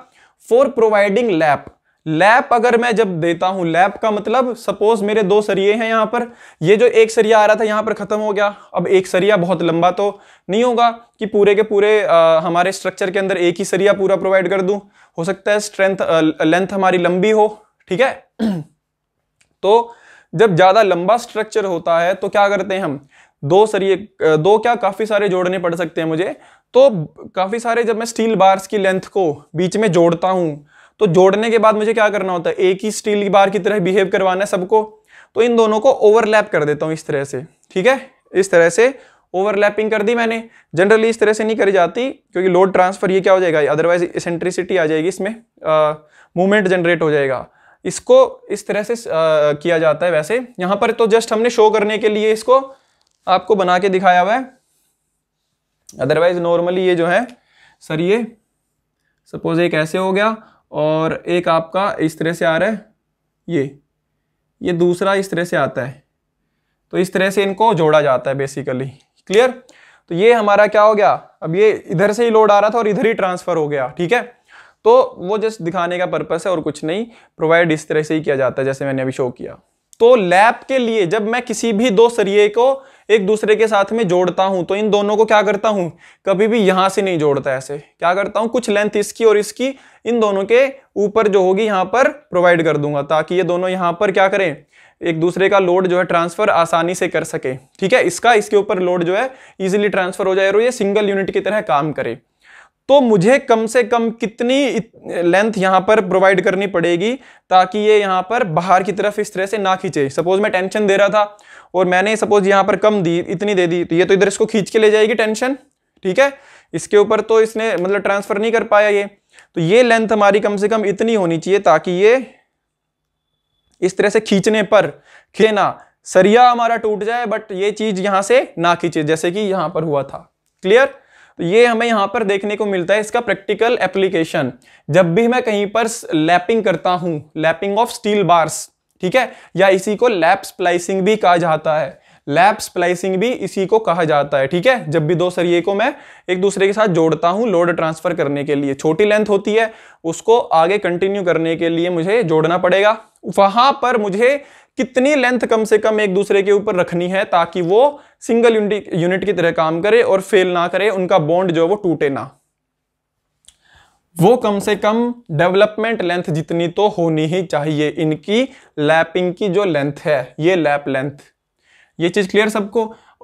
S1: फॉर प्रोवाइडिंग लैप लैप अगर मैं जब देता हूं लैप का मतलब सपोज मेरे दो सरिये हैं यहां पर ये जो एक सरिया आ रहा था यहां पर खत्म हो गया अब एक सरिया बहुत लंबा तो नहीं होगा कि पूरे के पूरे आ, हमारे स्ट्रक्चर के अंदर एक ही सरिया पूरा प्रोवाइड कर दूं हो सकता है स्ट्रेंथ लेंथ हमारी लंबी हो ठीक है <clears throat> तो जब ज्यादा लंबा स्ट्रक्चर होता है तो क्या करते हैं हम दो सरिये दो क्या काफ़ी सारे जोड़ने पड़ सकते हैं मुझे तो काफ़ी सारे जब मैं स्टील बार्स की लेंथ को बीच में जोड़ता हूं तो जोड़ने के बाद मुझे क्या करना होता है एक ही स्टील की बार की तरह बिहेव करवाना है सबको तो इन दोनों को ओवरलैप कर देता हूँ इस तरह से ठीक है इस तरह से ओवरलैपिंग कर दी मैंने जनरली इस तरह से नहीं करी जाती क्योंकि लोड ट्रांसफर ये क्या हो जाएगा अदरवाइज इसेंट्रिसिटी आ जाएगी इसमें मूवमेंट जनरेट हो जाएगा इसको इस तरह से आ, किया जाता है वैसे यहां पर तो जस्ट हमने शो करने के लिए इसको आपको बना के दिखाया हुआ है अदरवाइज नॉर्मली ये जो है सर ये सपोज एक ऐसे हो गया और एक आपका इस तरह से आ रहा है ये ये दूसरा इस तरह से आता है तो इस तरह से इनको जोड़ा जाता है बेसिकली क्लियर तो ये हमारा क्या हो गया अब ये इधर से ही लोड आ रहा था और इधर ही ट्रांसफर हो गया ठीक है तो वो जस्ट दिखाने का पर्पस है और कुछ नहीं प्रोवाइड इस तरह से ही किया जाता है जैसे मैंने अभी शो किया तो लैब के लिए जब मैं किसी भी दो सरिये को एक दूसरे के साथ में जोड़ता हूं तो इन दोनों को क्या करता हूं कभी भी यहां से नहीं जोड़ता ऐसे क्या करता हूं कुछ लेंथ इसकी और इसकी इन दोनों के ऊपर जो होगी यहां पर प्रोवाइड कर दूंगा ताकि ये दोनों यहां पर क्या करें एक दूसरे का लोड जो है ट्रांसफर आसानी से कर सके ठीक है इसका इसके ऊपर लोड जो है इजिली ट्रांसफर हो जाए और ये सिंगल यूनिट की तरह काम करे तो मुझे कम से कम कितनी लेंथ यहाँ पर प्रोवाइड करनी पड़ेगी ताकि ये यहाँ पर बाहर की तरफ इस तरह से ना खींचे सपोज मैं टेंशन दे रहा था और मैंने सपोज यहाँ पर कम दी इतनी दे दी तो ये तो इधर इसको खींच के ले जाएगी टेंशन ठीक है इसके ऊपर तो इसने मतलब ट्रांसफर नहीं कर पाया ये तो ये लेंथ हमारी कम से कम इतनी होनी चाहिए ताकि ये इस तरह से खींचने पर खेना सरिया हमारा टूट जाए बट ये चीज यहां से ना खींचे जैसे कि यहां पर हुआ था क्लियर तो ये हमें यहां पर देखने को मिलता है इसका प्रैक्टिकल एप्लीकेशन जब भी मैं कहीं पर लैपिंग करता हूं लैपिंग ऑफ स्टील बार्स ठीक है या इसी को लैप स्प्लाइसिंग भी कहा जाता है लैप स्प्लाइसिंग भी इसी को कहा जाता है ठीक है जब भी दो सरिये को मैं एक दूसरे के साथ जोड़ता हूं लोड ट्रांसफर करने के लिए छोटी लेंथ होती है उसको आगे कंटिन्यू करने के लिए मुझे जोड़ना पड़ेगा वहां पर मुझे कितनी लेंथ कम से कम एक दूसरे के ऊपर रखनी है ताकि वो सिंगल यूनिट की तरह काम करे और फेल ना करे उनका बॉन्ड जो है वो टूटे ना वो कम से कम डेवलपमेंट लेंथ जितनी तो होनी ही चाहिए इनकी लैपिंग की जो लेंथ है ये लैप लेंथ ये चीज़ क्लियर सबको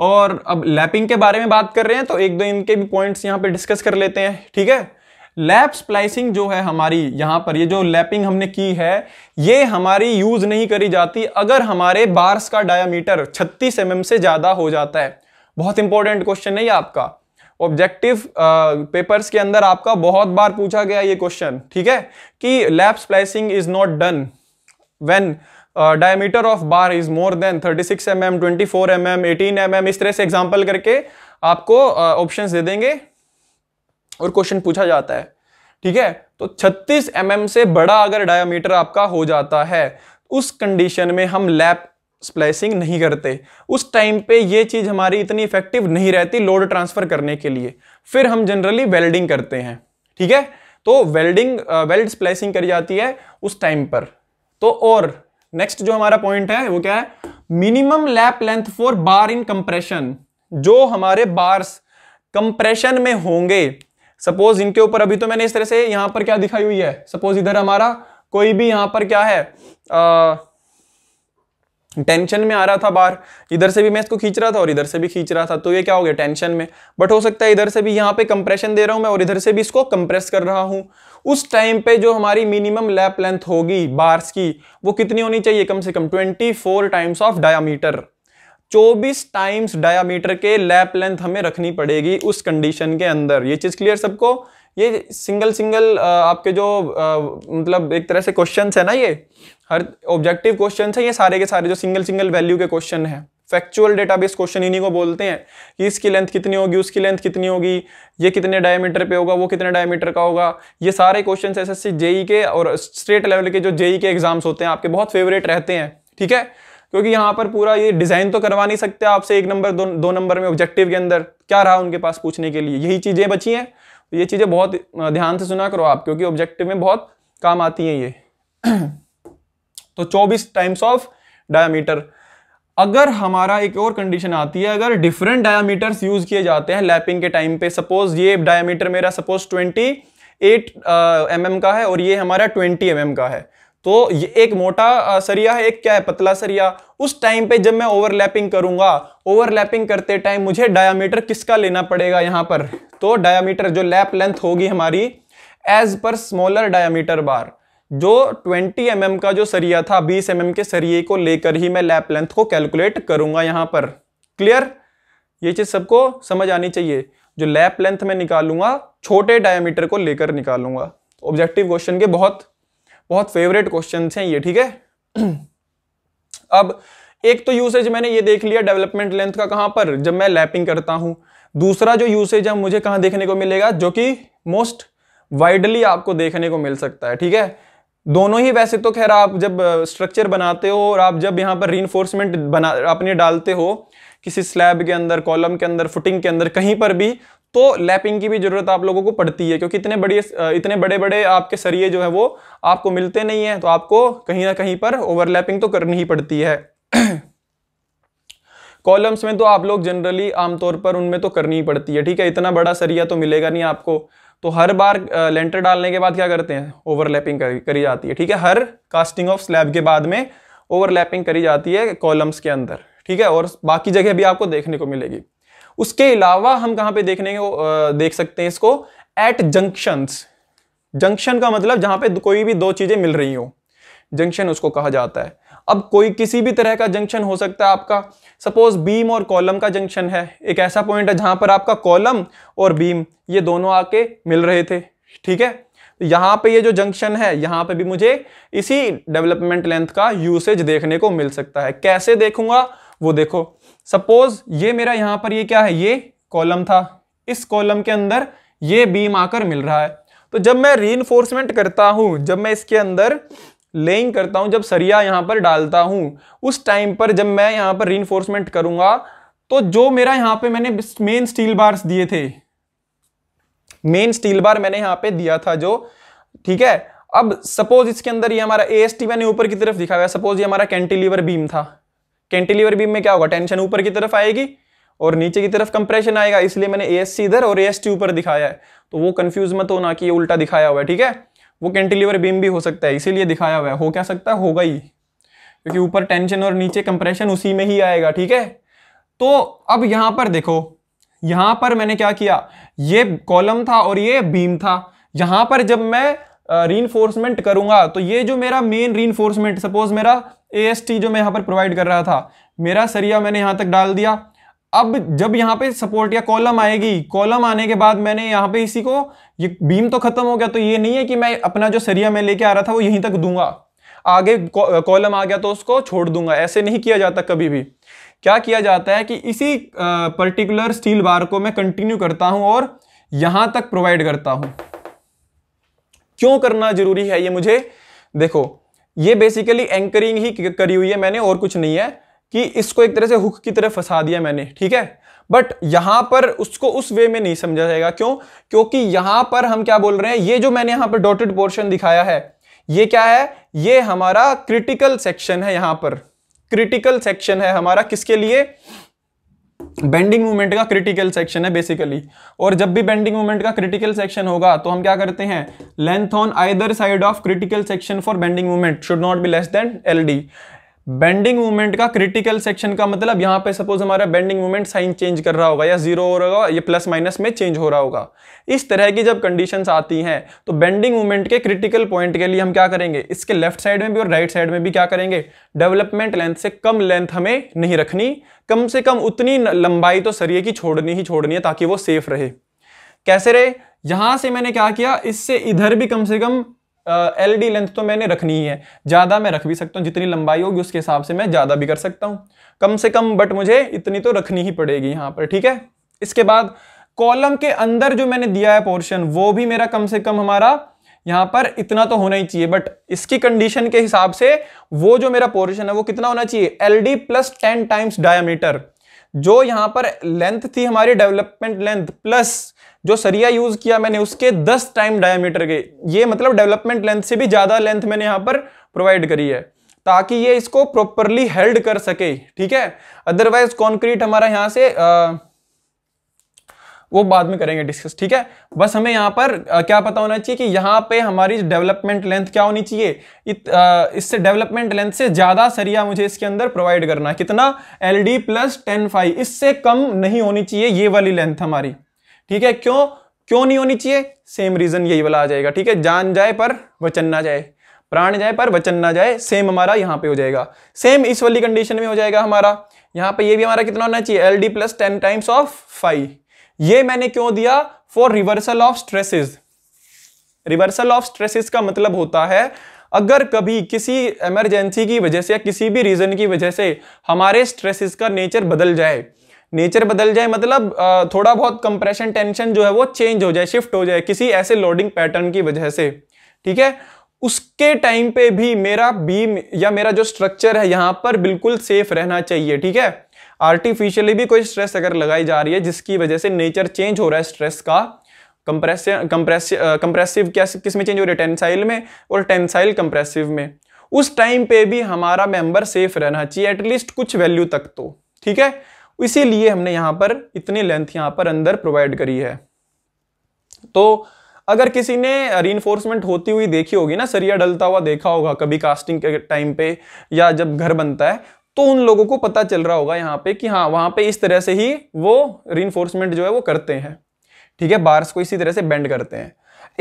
S1: और अब लैपिंग के बारे में बात कर रहे हैं तो एक दो इनके भी पॉइंट्स यहाँ पे डिस्कस कर लेते हैं ठीक है लैप स्प्लाइसिंग जो है हमारी यहाँ पर ये जो लैपिंग हमने की है ये हमारी यूज नहीं करी जाती अगर हमारे बार्स का डायामीटर 36 एम mm से ज़्यादा हो जाता है बहुत इंपॉर्टेंट क्वेश्चन है ये आपका ऑब्जेक्टिव पेपर्स uh, के अंदर आपका बहुत बार पूछा गया ये क्वेश्चन ठीक है कि lap splicing is not done when diameter of bar is more than 36 six M M twenty four M M eighteen M M इस तरह से एग्जाम्पल करके आपको ऑप्शंस uh, दे देंगे और क्वेश्चन पूछा जाता है ठीक है तो 36 एम mm से बड़ा अगर डायामीटर आपका हो जाता है उस कंडीशन में हम लैब स्प्लाइसिंग नहीं करते उस टाइम पे ये चीज़ हमारी इतनी इफेक्टिव नहीं रहती लोड ट्रांसफ़र करने के लिए फिर हम जनरली वेल्डिंग करते हैं ठीक है तो वेल्डिंग वेल्ड स्प्लाइसिंग करी जाती है उस टाइम पर तो और नेक्स्ट जो हमारा पॉइंट है वो क्या है minimum lap length for bar in compression जो हमारे बार्स कंप्रेशन में होंगे सपोज इनके ऊपर अभी तो मैंने इस तरह से यहां पर क्या दिखाई हुई है सपोज इधर हमारा कोई भी यहां पर क्या है आ, टेंशन में आ रहा था बार इधर से भी मैं इसको खींच रहा था और इधर से भी खींच रहा था तो ये क्या हो गया टेंशन में बट हो सकता है इधर से भी यहाँ पे कंप्रेशन दे रहा हूँ मैं और इधर से भी इसको कंप्रेस कर रहा हूँ उस टाइम पे जो हमारी मिनिमम लैप लेंथ होगी बार्स की वो कितनी होनी चाहिए कम से कम twenty four times of diameter चौबीस टाइम्स डायामीटर के लैप लेंथ हमें रखनी पड़ेगी उस कंडीशन के अंदर ये चीज़ क्लियर सबको ये सिंगल सिंगल आपके जो मतलब एक तरह से क्वेश्चन है ना ये हर ऑब्जेक्टिव क्वेश्चन है ये सारे के सारे जो सिंगल सिंगल वैल्यू के क्वेश्चन है फैक्चुअल डेटाबेस क्वेश्चन इन्हीं को बोलते हैं कि इसकी लेंथ कितनी होगी उसकी लेंथ कितनी होगी ये कितने डायमीटर पे होगा वो कितने डायमीटर का होगा ये सारे क्वेश्चन एस एस जेई के और स्टेट लेवल के जो जेई के एग्जाम्स होते हैं आपके बहुत फेवरेट रहते हैं ठीक है क्योंकि यहाँ पर पूरा ये डिजाइन तो करवा नहीं सकते आपसे एक नंबर दो, दो नंबर में ऑब्जेक्टिव के अंदर क्या रहा उनके पास पूछने के लिए यही चीजें बची हैं ये चीजें बहुत ध्यान से सुना करो आप क्योंकि ऑब्जेक्टिव में बहुत काम आती हैं ये <clears throat> तो 24 टाइम्स ऑफ डायामीटर अगर हमारा एक और कंडीशन आती है अगर डिफरेंट डायामीटर्स यूज किए जाते हैं लैपिंग के टाइम पे सपोज ये डायामीटर मेरा सपोज 28 एट एम एम का है और ये हमारा 20 एम mm का है तो ये एक मोटा uh, सरिया है एक क्या है पतला सरिया उस टाइम पे जब मैं ओवरलैपिंग करूंगा ओवरलैपिंग करते टाइम मुझे डायामीटर किसका लेना पड़ेगा यहां पर तो डायामीटर जो लैप लेंथ होगी हमारी एज पर स्मॉलर डायामीटर बार जो 20 एम mm का जो सरिया था 20 एम mm के सरिये को लेकर ही मैं लैप लेंथ को कैलकुलेट करूंगा यहां पर क्लियर ये चीज सबको समझ आनी चाहिए जो लैप लेंथ में निकालूंगा छोटे डायमीटर को लेकर निकालूंगा ऑब्जेक्टिव क्वेश्चन के बहुत बहुत फेवरेट क्वेश्चन हैं ये ठीक है <clears throat> अब एक तो यूसेज मैंने ये देख लिया डेवलपमेंट लेंथ का कहां पर जब मैं लैपिंग करता हूं दूसरा जो यूसेज है मुझे कहां देखने को मिलेगा जो कि मोस्ट वाइडली आपको देखने को मिल सकता है ठीक है दोनों ही वैसे तो खैर आप जब स्ट्रक्चर बनाते हो और आप जब यहाँ पर री बना अपने डालते हो किसी स्लैब के अंदर कॉलम के अंदर फुटिंग के अंदर कहीं पर भी तो लैपिंग की भी जरूरत आप लोगों को पड़ती है क्योंकि इतने बड़े इतने बड़े बड़े आपके सरिये जो है वो आपको मिलते नहीं है तो आपको कहीं ना कहीं पर ओवरलैपिंग तो करनी ही पड़ती है कॉलम्स <clears throat> में तो आप लोग जनरली आमतौर पर उनमें तो करनी ही पड़ती है ठीक है इतना बड़ा सरिया तो मिलेगा नहीं आपको तो हर बार लेंटर डालने के बाद क्या करते हैं ओवरलैपिंग करी जाती है ठीक है हर कास्टिंग ऑफ स्लैब के बाद में ओवरलैपिंग करी जाती है कॉलम्स के अंदर ठीक है और बाकी जगह भी आपको देखने को मिलेगी उसके अलावा हम कहाँ पे देखने को देख सकते हैं इसको एट जंक्शंस जंक्शन का मतलब जहाँ पे कोई भी दो चीज़ें मिल रही हों जंक्शन उसको कहा जाता है अब कोई किसी भी तरह का जंक्शन हो सकता है आपका सपोज बीम और कॉलम का जंक्शन है एक ऐसा पॉइंट है जहां पर आपका कॉलम और बीम ये दोनों आके मिल रहे थे ठीक है तो यहां पे ये जो जंक्शन है यहां पे भी मुझे इसी डेवलपमेंट लेंथ का यूसेज देखने को मिल सकता है कैसे देखूंगा वो देखो सपोज ये मेरा यहां पर ये क्या है ये कॉलम था इस कॉलम के अंदर ये बीम आकर मिल रहा है तो जब मैं री करता हूं जब मैं इसके अंदर लेइंग करता हूं जब सरिया यहां पर डालता हूं उस टाइम पर जब मैं यहां पर रीनफोर्समेंट करूंगा तो जो मेरा यहां पे मैंने मेन स्टील बार्स दिए थे मेन स्टील बार मैंने यहां पे दिया था जो ठीक है अब सपोज इसके अंदर ये हमारा टी मैंने ऊपर की तरफ दिखाया सपोज ये हमारा कैंटिलीवर बीम था कैंटिलीवर बीम में क्या होगा टेंशन ऊपर की तरफ आएगी और नीचे की तरफ कंप्रेशन आएगा इसलिए मैंने सी इधर और टी ऊपर दिखाया है तो वो कंफ्यूज मत होना कि ये उल्टा दिखाया हुआ है ठीक है वो कैंटिलीवर बीम भी हो सकता है इसीलिए दिखाया हुआ है हो क्या सकता है होगा ही क्योंकि ऊपर टेंशन और नीचे कंप्रेशन उसी में ही आएगा ठीक है तो अब यहां पर देखो यहां पर मैंने क्या किया ये कॉलम था और ये बीम था यहां पर जब मैं री uh, करूंगा तो ये जो मेरा मेन रीनफोर्समेंट सपोज मेरा ए जो मैं यहाँ पर प्रोवाइड कर रहा था मेरा सरिया मैंने यहां तक डाल दिया अब जब यहाँ पे सपोर्ट या कॉलम आएगी कॉलम आने के बाद मैंने यहाँ पे इसी को ये बीम तो खत्म हो गया तो ये नहीं है कि मैं अपना जो सरिया मैं लेके आ रहा था वो यहीं तक दूंगा आगे कॉलम आ गया तो उसको छोड़ दूंगा ऐसे नहीं किया जाता कभी भी क्या किया जाता है कि इसी पर्टिकुलर स्टील बार को मैं कंटिन्यू करता हूं और यहां तक प्रोवाइड करता हूं क्यों करना जरूरी है ये मुझे देखो ये बेसिकली एंकरिंग ही करी हुई है मैंने और कुछ नहीं है कि इसको एक तरह से हुक की तरह फंसा दिया मैंने ठीक है बट यहां पर उसको उस वे में नहीं समझा जाएगा क्यों क्योंकि यहां पर हम क्या बोल रहे हैं ये जो मैंने यहां पर डॉटेड पोर्शन दिखाया है ये क्या है ये हमारा क्रिटिकल सेक्शन है यहां पर क्रिटिकल सेक्शन है हमारा किसके लिए बेंडिंग मूवमेंट का क्रिटिकल सेक्शन है बेसिकली और जब भी बेंडिंग मूवमेंट का क्रिटिकल सेक्शन होगा तो हम क्या करते हैं length on either side of critical section for bending movement should not be less than L D bending movement का क्रिटिकल सेक्शन का मतलब यहां पे सपोज हमारा बेंडिंग मूवमेंट साइन चेंज कर रहा होगा या जीरो हो रहा होगा ये प्लस माइनस में चेंज हो रहा होगा इस तरह की जब कंडीशंस आती हैं तो बेंडिंग मूवमेंट के क्रिटिकल पॉइंट के लिए हम क्या करेंगे इसके लेफ्ट साइड में भी और राइट right साइड में भी क्या करेंगे डेवलपमेंट लेंथ से कम लेंथ हमें नहीं रखनी कम से कम उतनी लंबाई तो सरिये की छोड़नी ही छोड़नी है ताकि वो सेफ रहे कैसे रहे यहां से मैंने क्या किया इससे इधर भी कम से कम एल डी लेंथ तो मैंने रखनी ही है ज़्यादा मैं रख भी सकता हूँ जितनी लंबाई होगी उसके हिसाब से मैं ज़्यादा भी कर सकता हूँ कम से कम बट मुझे इतनी तो रखनी ही पड़ेगी यहाँ पर ठीक है इसके बाद कॉलम के अंदर जो मैंने दिया है पोर्शन वो भी मेरा कम से कम हमारा यहाँ पर इतना तो होना ही चाहिए बट इसकी कंडीशन के हिसाब से वो जो मेरा पोर्शन है वो कितना होना चाहिए L D plus ten times diameter जो यहाँ पर लेंथ थी हमारी डेवलपमेंट लेंथ प्लस जो सरिया यूज किया मैंने उसके दस टाइम डायमीटर के ये मतलब डेवलपमेंट लेंथ से भी ज्यादा लेंथ मैंने यहाँ पर प्रोवाइड करी है ताकि ये इसको प्रॉपरली हेल्ड कर सके ठीक है अदरवाइज कॉन्क्रीट हमारा यहाँ से आ, वो बाद में करेंगे डिस्कस ठीक है बस हमें यहाँ पर आ, क्या पता होना चाहिए कि यहाँ पे हमारी डेवलपमेंट लेंथ क्या होनी चाहिए इत, आ, इससे डेवलपमेंट लेंथ से ज़्यादा सरिया मुझे इसके अंदर प्रोवाइड करना कितना L D plus ten five इससे कम नहीं होनी चाहिए ये वाली लेंथ हमारी ठीक है क्यों क्यों नहीं होनी चाहिए सेम रीजन यही वाला आ जाएगा ठीक है जान जाए पर वचन ना जाए प्राण जाए पर वचन ना जाए सेम हमारा यहाँ पे हो जाएगा सेम इस वाली कंडीशन में हो जाएगा हमारा यहाँ पे ये भी हमारा कितना होना चाहिए L D plus ten times of five ये मैंने क्यों दिया for reversal of stresses reversal of stresses का मतलब होता है अगर कभी किसी इमरजेंसी की वजह से या किसी भी रीजन की वजह से हमारे स्ट्रेसेस का नेचर बदल जाए नेचर बदल जाए मतलब थोड़ा बहुत कंप्रेशन टेंशन जो है वो चेंज हो जाए शिफ्ट हो जाए किसी ऐसे लोडिंग पैटर्न की वजह से ठीक है उसके टाइम पे भी मेरा बीम या मेरा जो स्ट्रक्चर है यहाँ पर बिल्कुल सेफ रहना चाहिए ठीक है आर्टिफिशियली भी कोई स्ट्रेस अगर लगाई जा रही है जिसकी वजह से नेचर चेंज हो रहा है स्ट्रेस का कंप्रेसिव कंप्रेसिव क्या किस में चेंज हो रहा है टेंसाइल में और टेंसाइल कंप्रेसिव में उस टाइम पे भी हमारा मेंबर सेफ रहना चाहिए एटलीस्ट कुछ वैल्यू तक तो ठीक है इसीलिए हमने यहाँ पर इतनी लेंथ यहाँ पर अंदर प्रोवाइड करी है तो अगर किसी ने रीइन्फोर्समेंट होती हुई देखी होगी ना सरिया डलता हुआ देखा होगा कभी कास्टिंग के टाइम पे या जब घर बनता है तो उन लोगों को पता चल रहा होगा यहाँ पे कि हाँ वहाँ पे इस तरह से ही वो रीइन्फोर्समेंट जो है वो करते हैं ठीक है बार्स को इसी तरह से बेंड करते हैं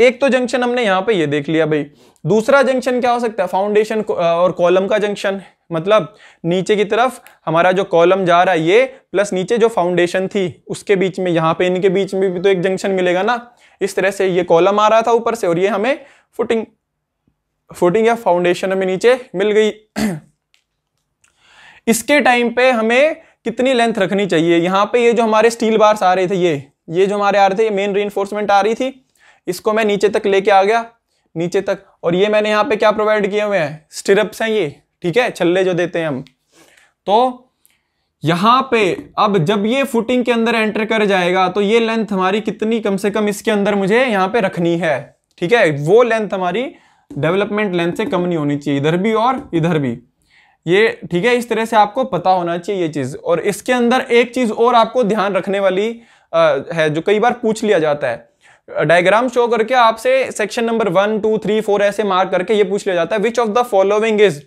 S1: एक तो जंक्शन हमने यहाँ पे ये देख लिया भाई दूसरा जंक्शन क्या हो सकता है फाउंडेशन और कॉलम का जंक्शन मतलब नीचे की तरफ हमारा जो कॉलम जा रहा है ये प्लस नीचे जो फाउंडेशन थी उसके बीच में यहाँ पे इनके बीच में भी तो एक जंक्शन मिलेगा ना इस तरह से ये कॉलम आ रहा था ऊपर से और ये हमें फुटिंग फुटिंग या फाउंडेशन हमें नीचे मिल गई <clears throat> इसके टाइम पे हमें कितनी लेंथ रखनी चाहिए यहाँ पे ये जो हमारे स्टील बार्स आ रहे थे ये ये जो हमारे आ रहे थे ये मेन री आ रही थी इसको मैं नीचे तक लेके आ गया नीचे तक और ये मैंने यहाँ पे क्या प्रोवाइड किए हुए हैं स्टिरप्स हैं ये ठीक है छल्ले जो देते हैं हम तो यहां पे अब जब ये फुटिंग के अंदर एंटर कर जाएगा तो ये लेंथ हमारी कितनी कम से कम इसके अंदर मुझे यहां पे रखनी है ठीक है वो लेंथ हमारी डेवलपमेंट लेंथ से कम नहीं होनी चाहिए इधर भी और इधर भी ये ठीक है इस तरह से आपको पता होना चाहिए ये चीज और इसके अंदर एक चीज और आपको ध्यान रखने वाली आ, है जो कई बार पूछ लिया जाता है डायग्राम शो करके आपसे section number one two three four ऐसे मार्क करके ये पूछ लिया जाता है which of the following is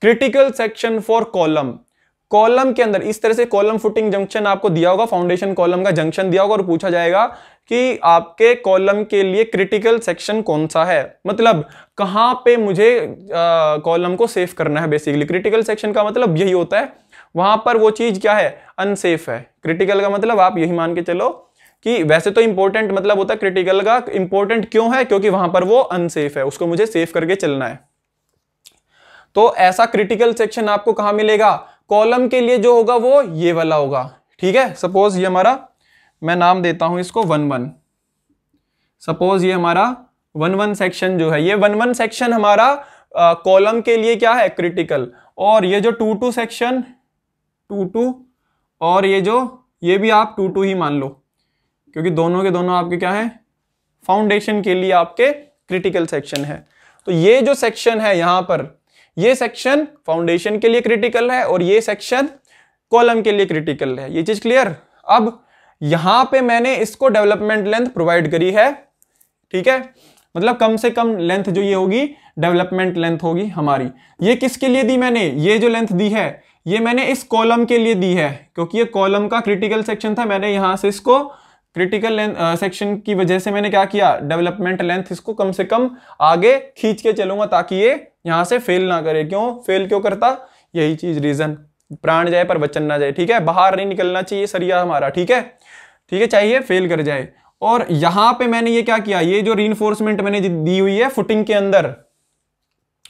S1: critical section for column column के अंदर इस तरह से कॉलम फुटिंग जंक्शन आपको दिया होगा फाउंडेशन कॉलम का जंक्शन दिया होगा और पूछा जाएगा कि आपके कॉलम के लिए क्रिटिकल सेक्शन कौन सा है मतलब कहाँ पे मुझे कॉलम को सेफ करना है बेसिकली क्रिटिकल सेक्शन का मतलब यही होता है वहां पर वो चीज क्या है अनसेफ है क्रिटिकल का मतलब आप यही मान के चलो कि वैसे तो इंपॉर्टेंट मतलब होता है क्रिटिकल का इंपॉर्टेंट क्यों है क्योंकि वहां पर वो अनसेफ है उसको मुझे सेफ करके चलना है तो ऐसा क्रिटिकल सेक्शन आपको कहा मिलेगा कॉलम के लिए जो होगा वो ये वाला होगा ठीक है सपोज ये हमारा मैं नाम देता हूं इसको वन वन सपोज ये हमारा वन वन सेक्शन जो है ये वन वन सेक्शन हमारा कॉलम के लिए क्या है क्रिटिकल और ये जो two two section two two और ये जो ये भी आप टू टू ही मान लो क्योंकि दोनों के दोनों आपके क्या है फाउंडेशन के लिए आपके क्रिटिकल सेक्शन है तो ये जो सेक्शन है यहां पर ये सेक्शन फाउंडेशन के लिए क्रिटिकल है और ये सेक्शन कॉलम के लिए क्रिटिकल है ये चीज क्लियर अब यहां पे मैंने इसको डेवलपमेंट लेंथ प्रोवाइड करी है ठीक है मतलब कम से कम लेंथ जो ये होगी डेवलपमेंट लेंथ होगी हमारी ये किसके लिए दी मैंने ये जो लेंथ दी है ये मैंने इस कॉलम के लिए दी है क्योंकि ये कॉलम का क्रिटिकल सेक्शन था मैंने यहां से इसको क्रिटिकल सेक्शन uh, की वजह से मैंने क्या किया डेवलपमेंट लेंथ इसको कम से कम आगे खींच के चलूंगा ताकि ये यहां से फेल ना करे क्यों फेल क्यों करता यही चीज रीजन प्राण जाए पर वचन ना जाए ठीक है बाहर नहीं निकलना चाहिए सरिया हमारा ठीक है ठीक है चाहिए फेल कर जाए और यहां पे मैंने ये क्या किया ये जो रीइन्फोर्समेंट मैंने दी हुई है फुटिंग के अंदर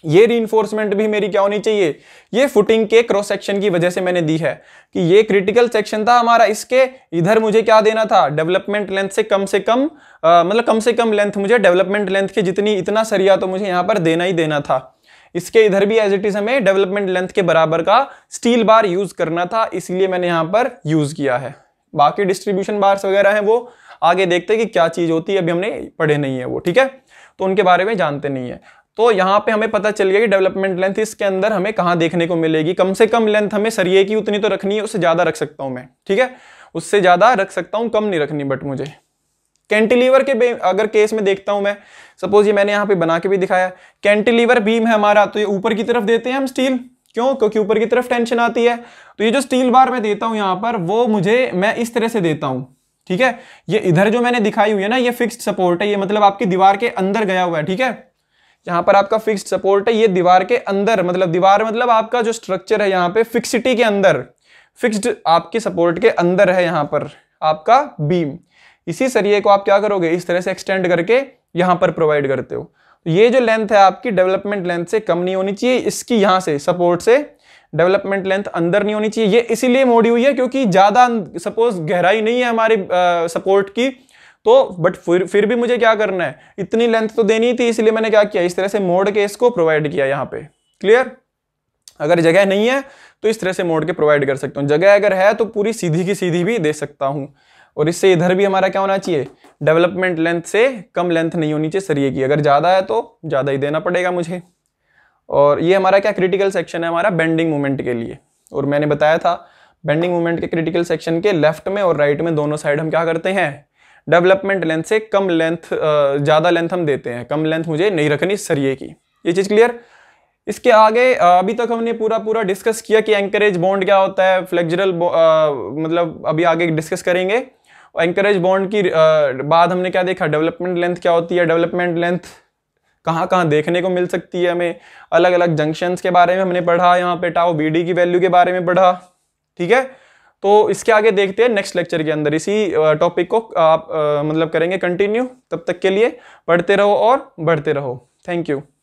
S1: ये रीइन्फोर्समेंट भी मेरी क्या होनी चाहिए ये फुटिंग के क्रॉस सेक्शन की वजह से मैंने दी है कि ये क्रिटिकल सेक्शन था हमारा इसके इधर मुझे क्या देना था डेवलपमेंट लेंथ से कम से कम मतलब कम से कम लेंथ मुझे डेवलपमेंट लेंथ के जितनी इतना सरिया तो मुझे यहाँ पर देना ही देना था इसके इधर भी एज इट इज हमें डेवलपमेंट लेंथ के बराबर का स्टील बार यूज करना था इसलिए मैंने यहाँ पर यूज किया है बाकी डिस्ट्रीब्यूशन बार्स वगैरह हैं वो आगे देखते हैं कि क्या चीज होती है अभी हमने पढ़े नहीं है वो ठीक है तो उनके बारे में जानते नहीं है तो यहाँ पे हमें पता चल गया कि डेवलपमेंट लेंथ इसके अंदर हमें कहाँ देखने को मिलेगी कम से कम लेंथ हमें सरिये की उतनी तो रखनी है उससे ज़्यादा रख सकता हूँ मैं ठीक है उससे ज़्यादा रख सकता हूँ कम नहीं रखनी बट मुझे कैंटिलीवर के अगर केस में देखता हूँ मैं सपोज ये मैंने यहाँ पे बना के भी दिखाया कैंटिलीवर बीम है हमारा तो ये ऊपर की तरफ देते हैं हम स्टील क्यों क्योंकि ऊपर की तरफ टेंशन आती है तो ये जो स्टील बार मैं देता हूँ यहाँ पर वो मुझे मैं इस तरह से देता हूँ ठीक है ये इधर जो मैंने दिखाई हुई है ना ये फिक्स्ड सपोर्ट है ये मतलब आपकी दीवार के अंदर गया हुआ है ठीक है यहाँ पर आपका फिक्स्ड सपोर्ट है ये दीवार के अंदर मतलब दीवार मतलब आपका जो स्ट्रक्चर है यहाँ पे फिक्सिटी के अंदर फिक्स्ड आपके सपोर्ट के अंदर है यहाँ पर आपका बीम इसी सरिये को आप क्या करोगे इस तरह से एक्सटेंड करके यहाँ पर प्रोवाइड करते हो तो ये जो लेंथ है आपकी डेवलपमेंट लेंथ से कम नहीं होनी चाहिए इसकी यहाँ से सपोर्ट से डेवलपमेंट लेंथ अंदर नहीं होनी चाहिए ये इसीलिए मोड़ी हुई है क्योंकि ज़्यादा सपोज गहराई नहीं है हमारी सपोर्ट की तो बट फिर फिर भी मुझे क्या करना है इतनी लेंथ तो देनी थी इसलिए मैंने क्या किया इस तरह से मोड़ के इसको प्रोवाइड किया यहाँ पे क्लियर अगर जगह नहीं है तो इस तरह से मोड़ के प्रोवाइड कर सकता हूँ जगह अगर है तो पूरी सीधी की सीधी भी दे सकता हूँ और इससे इधर भी हमारा क्या होना चाहिए डेवलपमेंट लेंथ से कम लेंथ नहीं होनी चाहिए सरिये की अगर ज़्यादा है तो ज़्यादा ही देना पड़ेगा मुझे और ये हमारा क्या क्रिटिकल सेक्शन है हमारा बेंडिंग मूवमेंट के लिए और मैंने बताया था बेंडिंग मूवमेंट के क्रिटिकल सेक्शन के लेफ्ट में और राइट में दोनों साइड हम क्या करते हैं डेवलपमेंट लेंथ से कम लेंथ ज़्यादा लेंथ हम देते हैं कम लेंथ मुझे नहीं रखनी सरिये की ये चीज़ क्लियर इसके आगे अभी तक हमने पूरा पूरा डिस्कस किया कि एंकरेज बॉन्ड क्या होता है फ्लेक्जरल मतलब अभी आगे डिस्कस करेंगे एंकरेज बॉन्ड की आ, बाद हमने क्या देखा डेवलपमेंट लेंथ क्या होती है डेवलपमेंट लेंथ कहाँ कहाँ देखने को मिल सकती है हमें अलग अलग जंक्शंस के बारे में हमने पढ़ा यहाँ पे टाओ बी की वैल्यू के बारे में पढ़ा ठीक है तो इसके आगे देखते हैं नेक्स्ट लेक्चर के अंदर इसी टॉपिक को आप मतलब करेंगे कंटिन्यू तब तक के लिए पढ़ते रहो और बढ़ते रहो थैंक यू